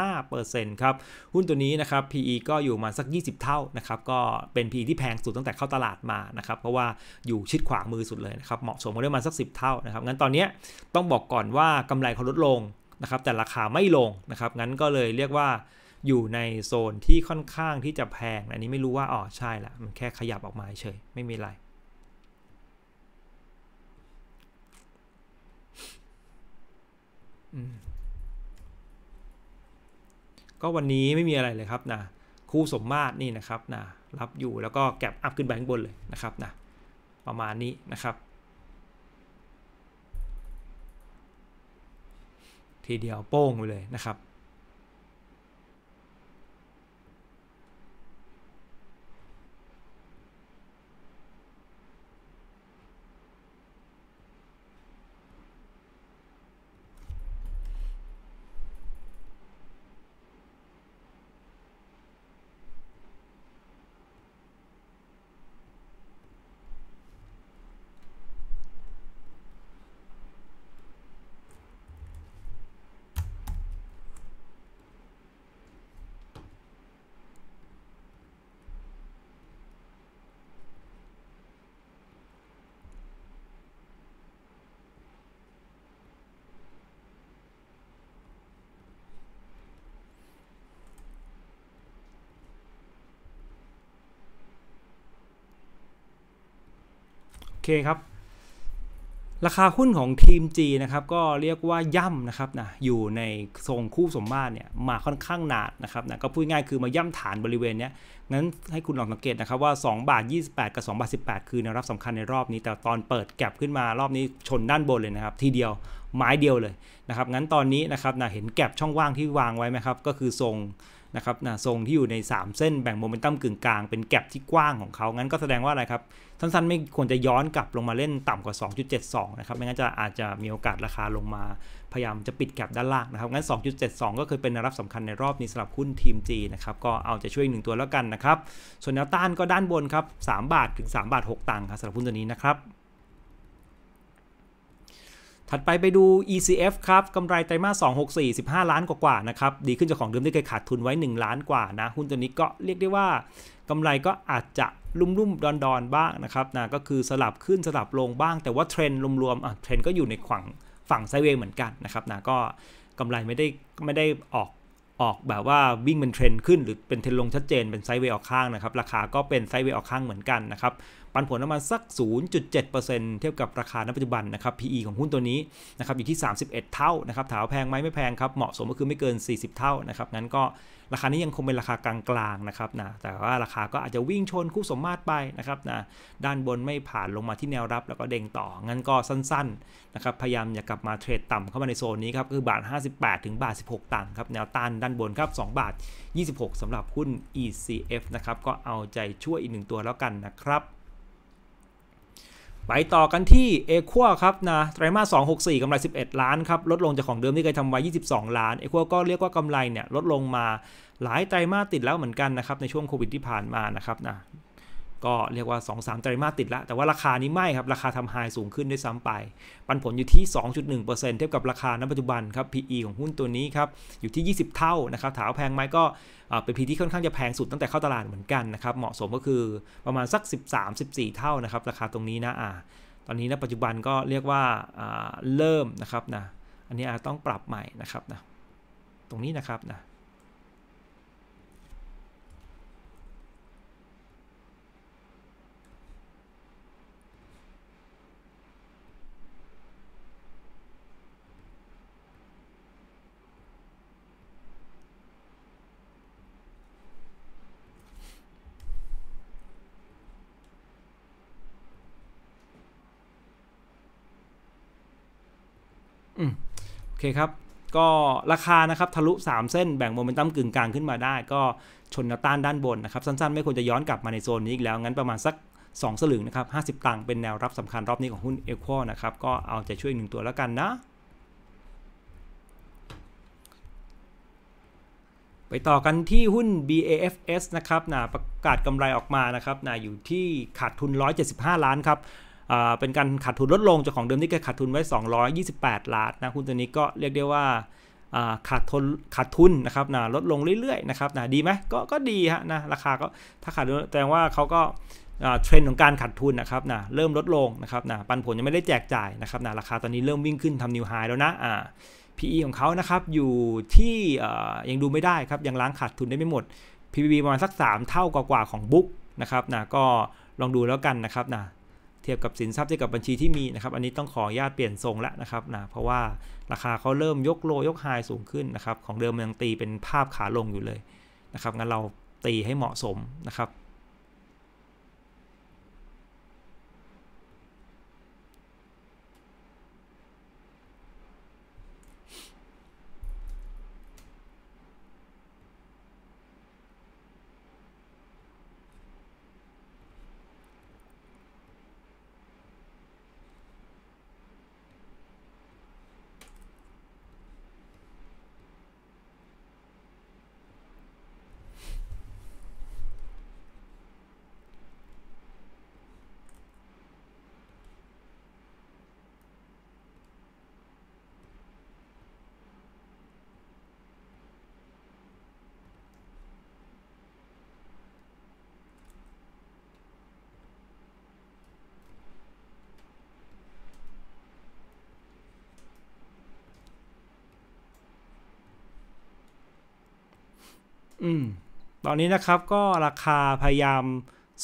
6.5%ครับหุ้นตัวนี้นะครับ PE ก็อยู่มาสัก 20 เท่านะครับก็เป็น PE ที่แพงสุดตั้งแต่เข้าตลาดมานะครับเพราะว่าอยู่ชิดขวามือสุดเลยนะครับเหมาะสมกันได้มาสัก 10 เท่านะครับงั้นตอนนี้ต้องบอกก่อนว่ากำไรเขาลดลงนะครับแต่ราคาไม่ลงนะครับงั้นก็เลยเรียกว่าอยู่ในโซนที่ค่อนข้างที่จะแพงอันนี้ไม่รู้ว่าอ๋อใช่ละมันแค่ขยับออกมาเฉยไม่มีอะไร ก็วันนี้ไม่มีอะไรเลยครับนะ คู่สมมาตรนี่นะครับนะรับอยู่แล้วก็แก็บอัพขึ้นไปข้างบนเลยนะครับนะ ประมาณนี้นะครับ ทีเดียวโป้งไปเลยนะครับเคครับ ราคาหุ้นของทีมจีนะครับ ก็เรียกว่าย่ำนะครับ นะ อยู่ในทรงคู่สมมาตรเนี่ยมาค่อนข้างหนาดนะ ครับ นะ ก็ พูด ง่ายคือมาย่ำฐานบริเวณเนี้ย งั้นให้คุณ ลองสังเกตนะครับ ว่า2บาท28กับ2บาท18คือแนวรับสำคัญในรอบนี้ แต่ตอนเปิดแก็บขึ้นมารอบนี้ชนด้านบนเลยนะครับทีเดียวไม้เดียวเลยนะครับงั้นตอนนี้นะครับนะเห็นแก็บช่องว่างที่วางไว้ไหมครับก็คือทรงนะครับนะทรงที่อยู่ใน 3 เส้นแบ่งโมเมนตัมกึ่งกลางเป็นแกลบที่กว้างของเขา งั้นก็แสดงว่าอะไรครับ สั้นๆ ไม่ควรจะย้อนกลับลงมาเล่นต่ำกว่า 2.72 นะครับ ไม่งั้นจะอาจจะมีโอกาสราคาลงมาพยายามจะปิดแกลบด้านล่างนะครับ งั้น 2.72 ก็เคยเป็นแนวรับสำคัญในรอบนี้สำหรับหุ้นทีมจีนะครับ ก็เอาจะช่วยหนึ่งตัวแล้วกันนะครับ ส่วนแนวต้านก็ด้านบนครับ 3 บาทถึง3บาท6ตังค์ครับสำหรับหุ้นตัวนี้นะครับถัดไปไปดู ECF ครับกำไร ไตรมาส2 6 4 15 ล้านกว่าๆ นะครับดีขึ้นจากของเดิมที่เคยขาดทุนไว้ 1 ล้านกว่านะหุ้นตัวนี้ก็เรียกได้ว่ากำไรก็อาจจะลุ่มๆ ดอนๆ บ้างนะครับนะก็คือสลับขึ้นสลับลงบ้างแต่ว่าเทรนด์รวมๆอ่ะเทรนด์ก็อยู่ในขวังฝั่งไซเวย์เหมือนกันนะครับนะก็กำไรไม่ได้ไม่ได้ออกออกแบบว่าวิ่งเป็นเทรนด์ขึ้นหรือเป็นเทรนด์ลงชัดเจนเป็นไซเวย์ออกข้างนะครับราคาก็เป็นไซเวย์ออกข้างเหมือนกันนะครับปันผลประมาณสัก 0.7%เทียบกับราคาณปัจจุบันนะครับ PE ของหุ้นตัวนี้นะครับอยู่ที่ 31 เท่านะครับถามแพงไหมไม่แพงครับเหมาะสมก็คือไม่เกิน 40 เท่านะครับงั้นก็ราคานี้ยังคงเป็นราคากลางๆนะครับนะแต่ว่าราคาก็อาจจะวิ่งชนคู่สมมาตรไปนะครับนะด้านบนไม่ผ่านลงมาที่แนวรับ แล้วก็เด้งต่องั้นก็สั้นๆนะครับพยายามอย่ากลับมาเทรดต่ำเข้ามาในโซนนี้ครับคือบาท 58ถึงบาท 16ตังค์ครับแนวต้านด้านบนครับ2บาท26 สำหรับหุ้น ECF นะครับก็เอาใจช่วยอีกหนึ่งตัวแล้วกันนะครับไปต่อกันที่เอคัวครับ นะไตรมาสสองหกสี่กำไร 11 ล้าน ครับ ลดลงจากของเดิมที่เคยทำไว้ 22 ล้านเอคัวก็เรียกว่ากำไรเนี่ย ลดลงมา หลายไตรมาสติดแล้วเหมือนกันนะครับ ในช่วงโควิดที่ผ่านมานะครับ นะก็เรียกว่า 2-3ไตรมาสติดละแต่ว่าราคานี้ไม่ครับ ราคาทำ high สูงขึ้นด้วยซ้ำไปปันผลอยู่ที่ 2.1%เทียบกับราคาณปัจจุบันครับ PE ของหุ้นตัวนี้ครับ อยู่ที่ 20 เท่านะครับ ถาวแพงไหมก็เป็น PE ที่ค่อนข้างจะแพงสุดตั้งแต่เข้าตลาดเหมือนกันนะครับ เหมาะสมก็คือประมาณสัก 13-14 เท่านะครับ ราคาตรงนี้นะอ่า ตอนนี้ณปัจจุบันก็เรียกว่าเริ่มนะครับนะอันนี้อาจต้องปรับใหม่นะครับนะตรงนี้นะครับนะโอเคครับ ก็ราคานะครับ ทะลุ 3 เส้นแบ่งโมเมนตัมกึ่งกลางขึ้นมาได้ ก็ชนต้านด้านบนนะครับ สั้นๆไม่ควรจะย้อนกลับมาในโซนนี้อีกแล้ว งั้นประมาณสัก 2สลึงนะครับ 50ตังค์เป็นแนวรับสำคัญรอบนี้ของหุ้นเอควอนะครับก็เอาใจช่วยหนึ่งตัวแล้วกันนะ ไปต่อกันที่หุ้น BAFS นะครับนะประกาศกำไรออกมานะครับนะอยู่ที่ขาดทุน 175 ล้านครับเป็นการขาดทุนลดลงจากของเดิมที่เคยขาดทุนไว้228ล้านนะหุ้นตัวนี้ก็เรียกได้ว่าขาดทุน ขาดทุนนะครับนะลดลงเรื่อยๆนะครับนะดีไหมก็ ก็ดีฮะนะราคาก็ถ้าขาดแสดงว่าเขาก็เทรนด์ของการขาดทุนนะครับนะเริ่มลดลงนะครับนะปันผลยังไม่ได้แจกจ่ายนะครับนะราคาตอนนี้เริ่มวิ่งขึ้นทำนิวไฮแล้วนะอ่า PE ของเขานะครับอยู่ที่ยังดูไม่ได้ ครับยังล้างขาดทุนได้ไม่หมด PBB ประมาณสัก 3 เท่ากว่าของบุ๊กนะครับนะก็ลองดูแล้วกันนะครับนะทียบกับสินทรัพย์เทียบกับบัญชีที่มีนะครับ อันนี้ต้องขออนุญาตเปลี่ยนทรงละนะครับนะ เพราะว่าราคาเขาเริ่มยกโลยกไฮสูงขึ้นนะครับ ของเดิมยังตีเป็นภาพขาลงอยู่เลยนะครับ งั้นเราตีให้เหมาะสมนะครับอืม ตอนนี้นะครับ ก็ราคาพยายาม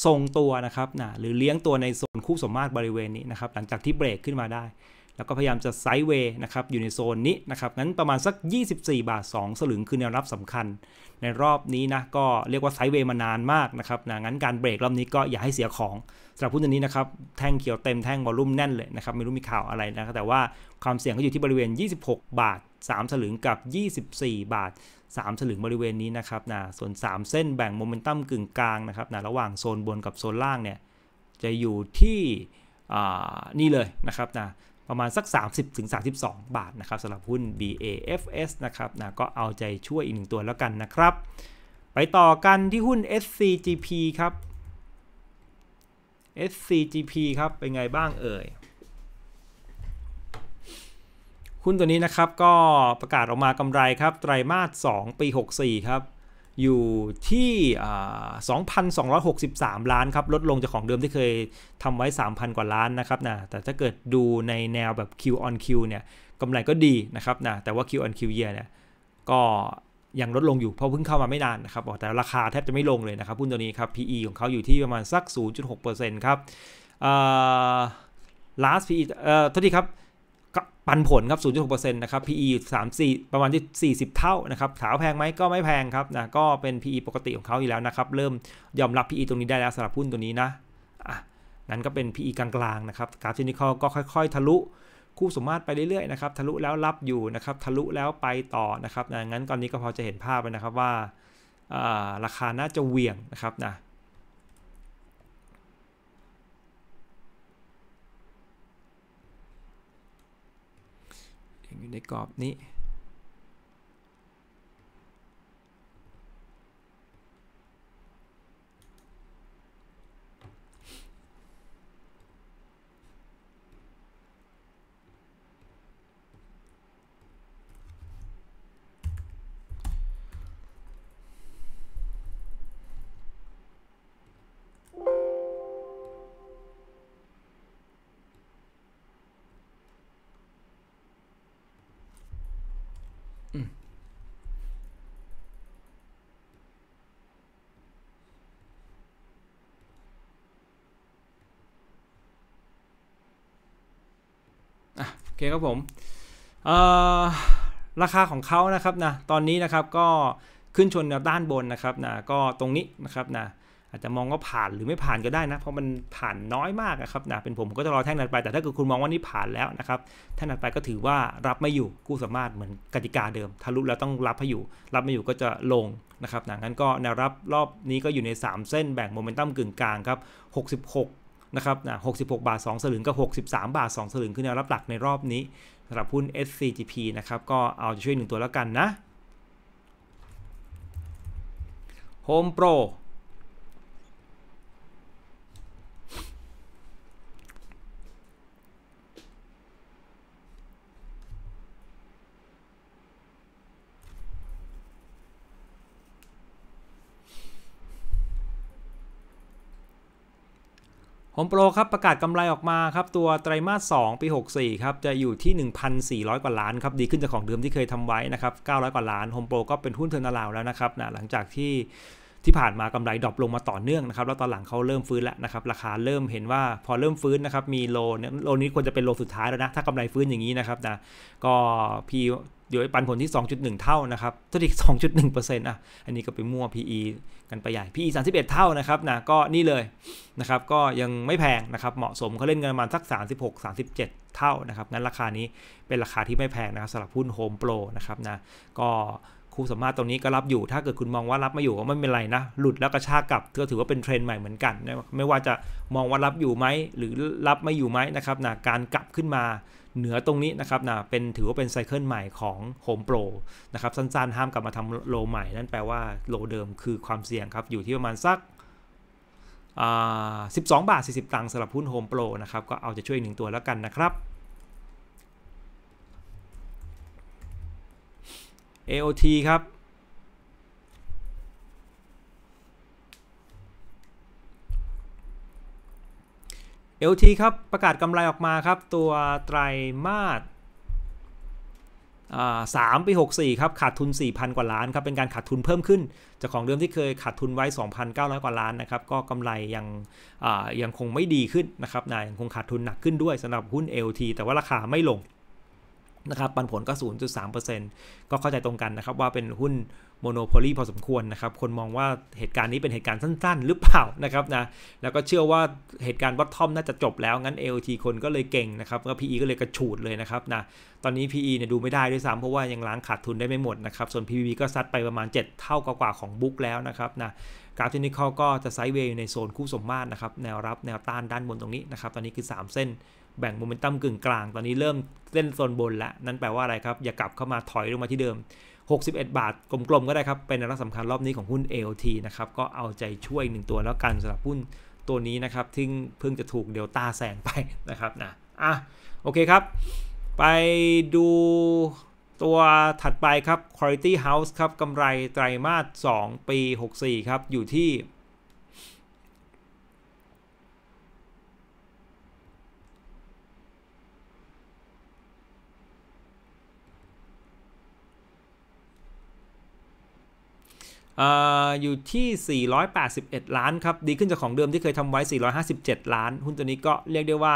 ทรงตัวนะครับนะหรือเลี้ยงตัวในโซนคู่สมมาตรบริเวณนี้นะครับหลังจากที่เบรกขึ้นมาได้ แล้วก็พยายามจะไซด์เวย์นะครับอยู่ในโซนนี้นะครับงั้นประมาณสัก 24 บาท2สลึงคือแนวรับสำคัญ ในรอบนี้นะก็เรียกว่าไซด์เวย์มานานมากนะครับนะงั้นการเบรกรอบนี้ก็อย่าให้เสียของสำหรับหุ้นตัวนี้นะครับแท่งเขียวเต็มแท่งวอลุ่มแน่นเลยนะครับไม่รู้มีข่าวอะไรนะรแต่ว่าความเสี่ยงก็อยู่ที่บริเวณ 26บาท3สลึงกับ 24 บาท3สลึงบริเวณนี้นะครับนะส่วน 3 เส้นแบ่งโมเมนตัมกึ่งกลางนะครับนะ ระหว่างโซนบนกับโซนล่างเนี่ย จะอยู่ที่นี่เลยนะครับนะ ประมาณสัก 30-32 บาทนะครับสำหรับหุ้น BAFS นะครับนะก็เอาใจช่วยอีกหนึ่งตัวแล้วกันนะครับ ไปต่อกันที่หุ้น SCGP ครับ SCGP ครับ เป็นไงบ้างเอ่ยหุ้นตัวนี้นะครับก็ประกาศออกมากำไรครับไตรมาส2ปี 64 ครับ อยู่ที่2,263 ล้านครับ ลดลงจากของเดิมที่เคยทำไว้ 3,000 กว่าล้านนะครับนะแต่ถ้าเกิดดูในแนวแบบ Q on Q เนี่ยกำไรก็ดีนะครับนะแต่ว่า Q on Q year เนี่ยก็ยังลดลงอยู่เพราะเพิ่งเข้ามาไม่นานนะครับ แต่ราคาแทบจะไม่ลงเลยนะครับหุ้นตัวนี้ครับ PE ของเขาอยู่ที่ประมาณสัก0.6%ครับ last PE เอ่อทษทีครับปันผลครับ 0.6%นะครับ PE 34ประมาณที่ 40 เท่านะครับถาวแพงไหมก็ไม่แพงครับนะก็เป็น PE ปกติของเขาอยู่แล้วนะครับเริ่มยอมรับ PE ตรงนี้ได้แล้วสำหรับหุ้นตัวนี้นะอ่ะนั้นก็เป็น PE กลางๆนะครับกราฟเทคนิคก็ค่อย ๆ ทะลุคู่สมมาตรไปเรื่อยๆนะครับทะลุแล้วรับอยู่นะครับทะลุแล้วไปต่อนะครับ นะงั้นตอนนี้ก็พอจะเห็นภาพไปนะครับว่าราคาน่าจะเวียงนะครับนะอยู่ในกรอบนี้คครับผมราคาของเขานะครับนะ ตอนนี้นะครับ ก็ขึ้นชนแนวด้านบนนะครับนะก็ตรงนี้นะครับนะอาจจะมองว่าผ่านหรือไม่ผ่านก็ได้นะเพราะมันผ่านน้อยมากนะครับนะเป็นผมก็จะรอแท่งนัดไป แต่ถ้าเกิดคุณมองว่านี่ผ่านแล้วนะครับแท่งนัดไปก็ถือว่ารับไม่อยู่กู้สามารถเหมือนกติกาเดิม ทะลุแล้วต้องรับให้อยู่ รับไม่อยู่ก็จะลงนะครับนะงั้นก็แนวรับรอบนี้ก็อยู่ใน3เส้นแบ่งโมเมนตัมกึ่งกลางครับ66นะครับนะ66 บาท 2สลึงกับ63 บาท 2สลึงขึ้นแนวรับหลักในรอบนี้สำหรับหุ้น SCGP นะครับ ก็เอาช่วยหนึ่งตัวแล้วกันนะ Home Pro โฮมโปรครับประกาศกำไรออกมาครับตัวไตรมาส2ปี 64 ครับ จะอยู่ที่ 1,400 กว่าล้านครับดีขึ้นจากของเดิมที่เคยทำไว้นะครับ900 กว่าล้านโฮมโปรก็เป็นหุ้นเทอร์นาลาวแล้วนะครับนะหลังจากที่ที่ผ่านมากำไรดรอปลงมาต่อเนื่องนะครับแล้วตอนหลังเขาเริ่มฟื้นแล้วนะครับราคาเริ่มเห็นว่าพอเริ่มฟื้นนะครับมีโลโลนี้ควรจะเป็นโลสุดท้ายแล้วนะถ้ากำไรฟื้นอย่างนี้นะครับนะก็พีเดี๋ยวปันผลที่ 2.1 เท่านะครับตัวที่ 2.1%อ่ะ อันนี้ก็ไปมั่ว PE กันไปใหญ่ PE 31 เท่านะครับนะก็นี่เลย นะครับ ก็ยังไม่แพงนะครับ เหมาะสมเขาเล่นเงินประมาณสัก 36 37 เท่านะครับงั้นราคานี้เป็นราคาที่ไม่แพงนะครับสำหรับหุ้น Home Pro นะครับนะก็คู่สามารถตรงนี้ก็รับอยู่ ถ้าเกิดคุณมองว่ารับไม่อยู่ก็ไม่เป็นไรนะ หลุดแล้วกระชากกลับก็ถือว่าเป็นเทรนด์ใหม่เหมือนกัน ไม่ว่าจะมองว่ารับอยู่ไหมหรือรับไม่อยู่ไหมนะครับนะการกลับขึ้นมาเหนือตรงนี้นะครับนะเป็นถือว่าเป็นไซเคิลใหม่ของ Home Pro นะครับสั้นๆห้ามกลับมาทำโลใหม่นั่นแปลว่าโลเดิมคือความเสี่ยงครับอยู่ที่ประมาณสัก 12 บาท 40 ตังค์สำหรับหุ้น Home Pro นะครับก็เอาจะช่วยหนึ่งตัวแล้วกันนะครับ AOT ครับ LT ครับประกาศกำไรออกมาครับตัวไตรมาสสามปี 64 ครับขาดทุน 4,000 กว่าล้านครับเป็นการขาดทุนเพิ่มขึ้น จากของเดิมที่เคยขาดทุนไว้ 2,900 กว่าล้านนะครับก็กำไรยังยังคงไม่ดีขึ้นนะครับนายยังคงขาดทุนหนักขึ้นด้วยสำหรับหุ้น LT แต่ว่าราคาไม่ลงนะครับปันผลก็ 0.3%ก็เข้าใจตรงกันนะครับว่าเป็นหุ้นโมโนโพลีพอสมควรนะครับ คนมองว่าเหตุการณ์นี้เป็นเหตุการณ์สั้นๆ หรือเปล่านะครับนะ แล้วก็เชื่อว่าเหตุการณ์บอททอมน่าจะจบแล้ว งั้น AOT คนก็เลยเก่งนะครับ แล้ว PE ก็เลยกระฉูดเลยนะครับนะ ตอนนี้ PE เนี่ยดูไม่ได้ด้วยซ้ำเพราะว่ายังล้างขาดทุนได้ไม่หมดนะครับ ส่วน PBB ก็ซัดไปประมาณ 7 เท่ากว่าของบุ๊กแล้วนะครับนะกราฟเทคนิคก็จะไซด์เวย์อยู่ในโซนคู่สมมาตรนะครับ แนวรับแนวต้านด้านบนตรงนี้นะครับ ตอนนี้คือ3เส้น แบ่งโมเมนตัมกึ่งกลางตอนนี้เริ่มเส้นโซนบนแล้วนั่นแปลว่าอะไรครับอย่ากลับเข้ามาถอยลงมาที่เดิม61 บาท กลมๆก็ได้ครับ เป็นแนวับสำคัญรอบนี้ของหุ้น AOT นะครับ ก็เอาใจช่วยหนึ่งตัวแล้วกันสำหรับหุ้นตัวนี้นะครับที่เพิ่งจะถูกเดลต้าแซงไปนะครับนะอ่ะโอเคครับ ไปดูตัวถัดไปครับ Quality House ครับกำไรไตรมาส2ปี 64 ครับ อยู่ที่อยู่ที่ 481 ล้าน ครับ ดีขึ้นจากของเดิมที่เคยทำไว้ 457 ล้าน หุ้นตัวนี้ก็เรียกได้ว่า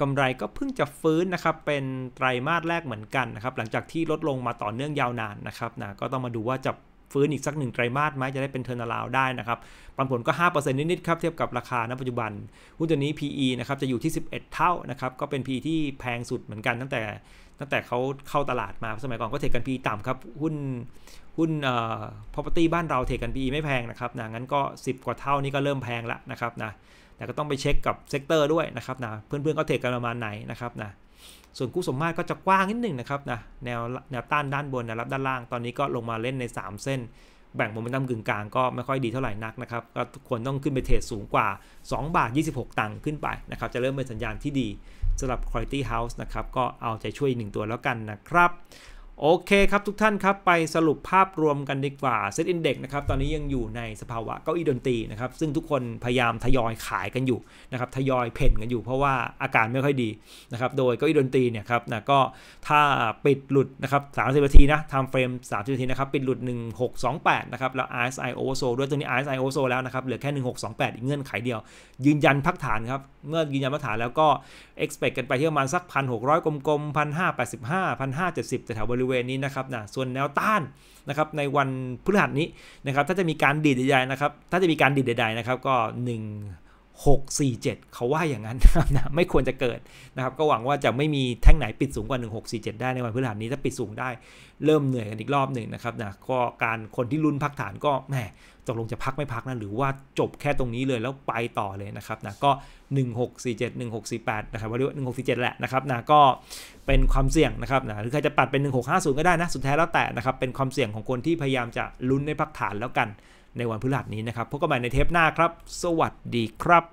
กำไรก็เพิ่งจะฟื้นนะครับ เป็นไตรามาสแรกเหมือนกันนะครับ หลังจากที่ลดลงมาต่อเนื่องยาวนานนะครับนะก็ต้องมาดูว่าจะฟื้นอีกสักหนึ่งไตรมาสไหมจะได้เป็นเทอร์นาลาวได้นะครับ ปันผลก็ 5%นิด ๆ ครับ เทียบกับราคาณปัจจุบัน หุ้นตัวนี้ PE นะครับ จะอยู่ที่ 11 เท่านะครับ ก็เป็น PE ที่แพงสุดเหมือนกันตั้งแต่ตั้งแต่เขาเข้าตลาดมา สมัยก่อนก็เทรดกัน PE ต่ำครับหุ้นหุ้นออ่เ property บ้านเราเทรดกัน PE ไม่แพงนะครับนะงั้นก็ 10 กว่าเท่านี้ก็เริ่มแพงละนะครับนะแต่ก็ต้องไปเช็คกับเซกเตอร์ด้วยนะครับนะเพื่อนๆก็เทรดกันประมาณไหนนะครับนะส่วนคู่สมมาตรก็จะกว้างนิดหนึ่งนะครับนะแนวแนวต้านด้านบนแนวรับด้านล่างตอนนี้ก็ลงมาเล่นใน 3 เส้น แบ่งโมเมนตัมกึ่งกลางก็ไม่ค่อยดีเท่าไหร่นักนะครับก็ทุกคนต้องขึ้นไปเทรดสูงกว่า2บาท26ตังค์ขึ้นไปนะครับจะเริ่มเป็นสัญญาณที่ดีสำหรับ Quality House นะครับก็เอาใจช่วยหนึ่งตัวแล้วกันนะครับโอเคครับทุกท่านครับไปสรุปภาพรวมกันดีกว่าเซตอินเด็กนะครับตอนนี้ยังอยู่ในสภาวะเก้าอี้ดนตรีนะครับซึ่งทุกคนพยายามทยอยขายกันอยู่นะครับทยอยเพ่นกันอยู่เพราะว่าอาการไม่ค่อยดีนะครับโดยเก้าอี้ดนตรีเนี่ยครับนะก็ถ้าปิดหลุดนะครับสามสิบนาทีนะทำเฟรมสามสิบนาทีนะครับปิดหลุด 1628นะครับแล้ว RSI oversold ด้วยตัวนี้ RSI oversold แล้วนะครับเหลือแค่ 1628 อีกเงื่อนไขเดียว ยืนยันพักฐานครับเมื่อยืนยันมาตรฐานแล้วก็ expect กันไปที่ประมาณสักพันหกร้อยกลมๆพพัันนหหห้้้าาแปดสิบาเจ็ดสิบแถวบริเวณนี้นะครับนะส่วนแนวต้านนะครับในวันพฤหัสนี้นะครับ ถ้าจะมีการดีดใหญ่ๆนะครับ ถ้าจะมีการดีดใดๆนะครับก็หนึ่ง647 เขาว่าอย่างนั้นนะไม่ควรจะเกิดนะครับก็หวังว่าจะไม่มีแท่งไหนปิดสูงกว่า 1647 ได้ในวันพฤหัสนี้ถ้าปิดสูงได้เริ่มเหนื่อยกันอีกรอบหนึ่งนะครับนะก็การคนที่ลุ้นพักฐานก็แหมตกลงจะพักไม่พักนะหรือว่าจบแค่ตรงนี้เลยแล้วไปต่อเลยนะครับนะก็ 1647 1648นะครับว่าเรียกว่า 1647 แหละนะครับนะก็เป็นความเสี่ยงนะครับนะหรือใครจะปัดเป็น 1650 ก็ได้นะสุดท้ายแล้วแต่นะครับ เป็นความเสี่ยงของคนที่พยายามจะลุ้นในพักฐานแล้วกันในวันพฤหัสนี้นะครับพบกันใหม่ในเทปหน้าครับสวัสดีครับ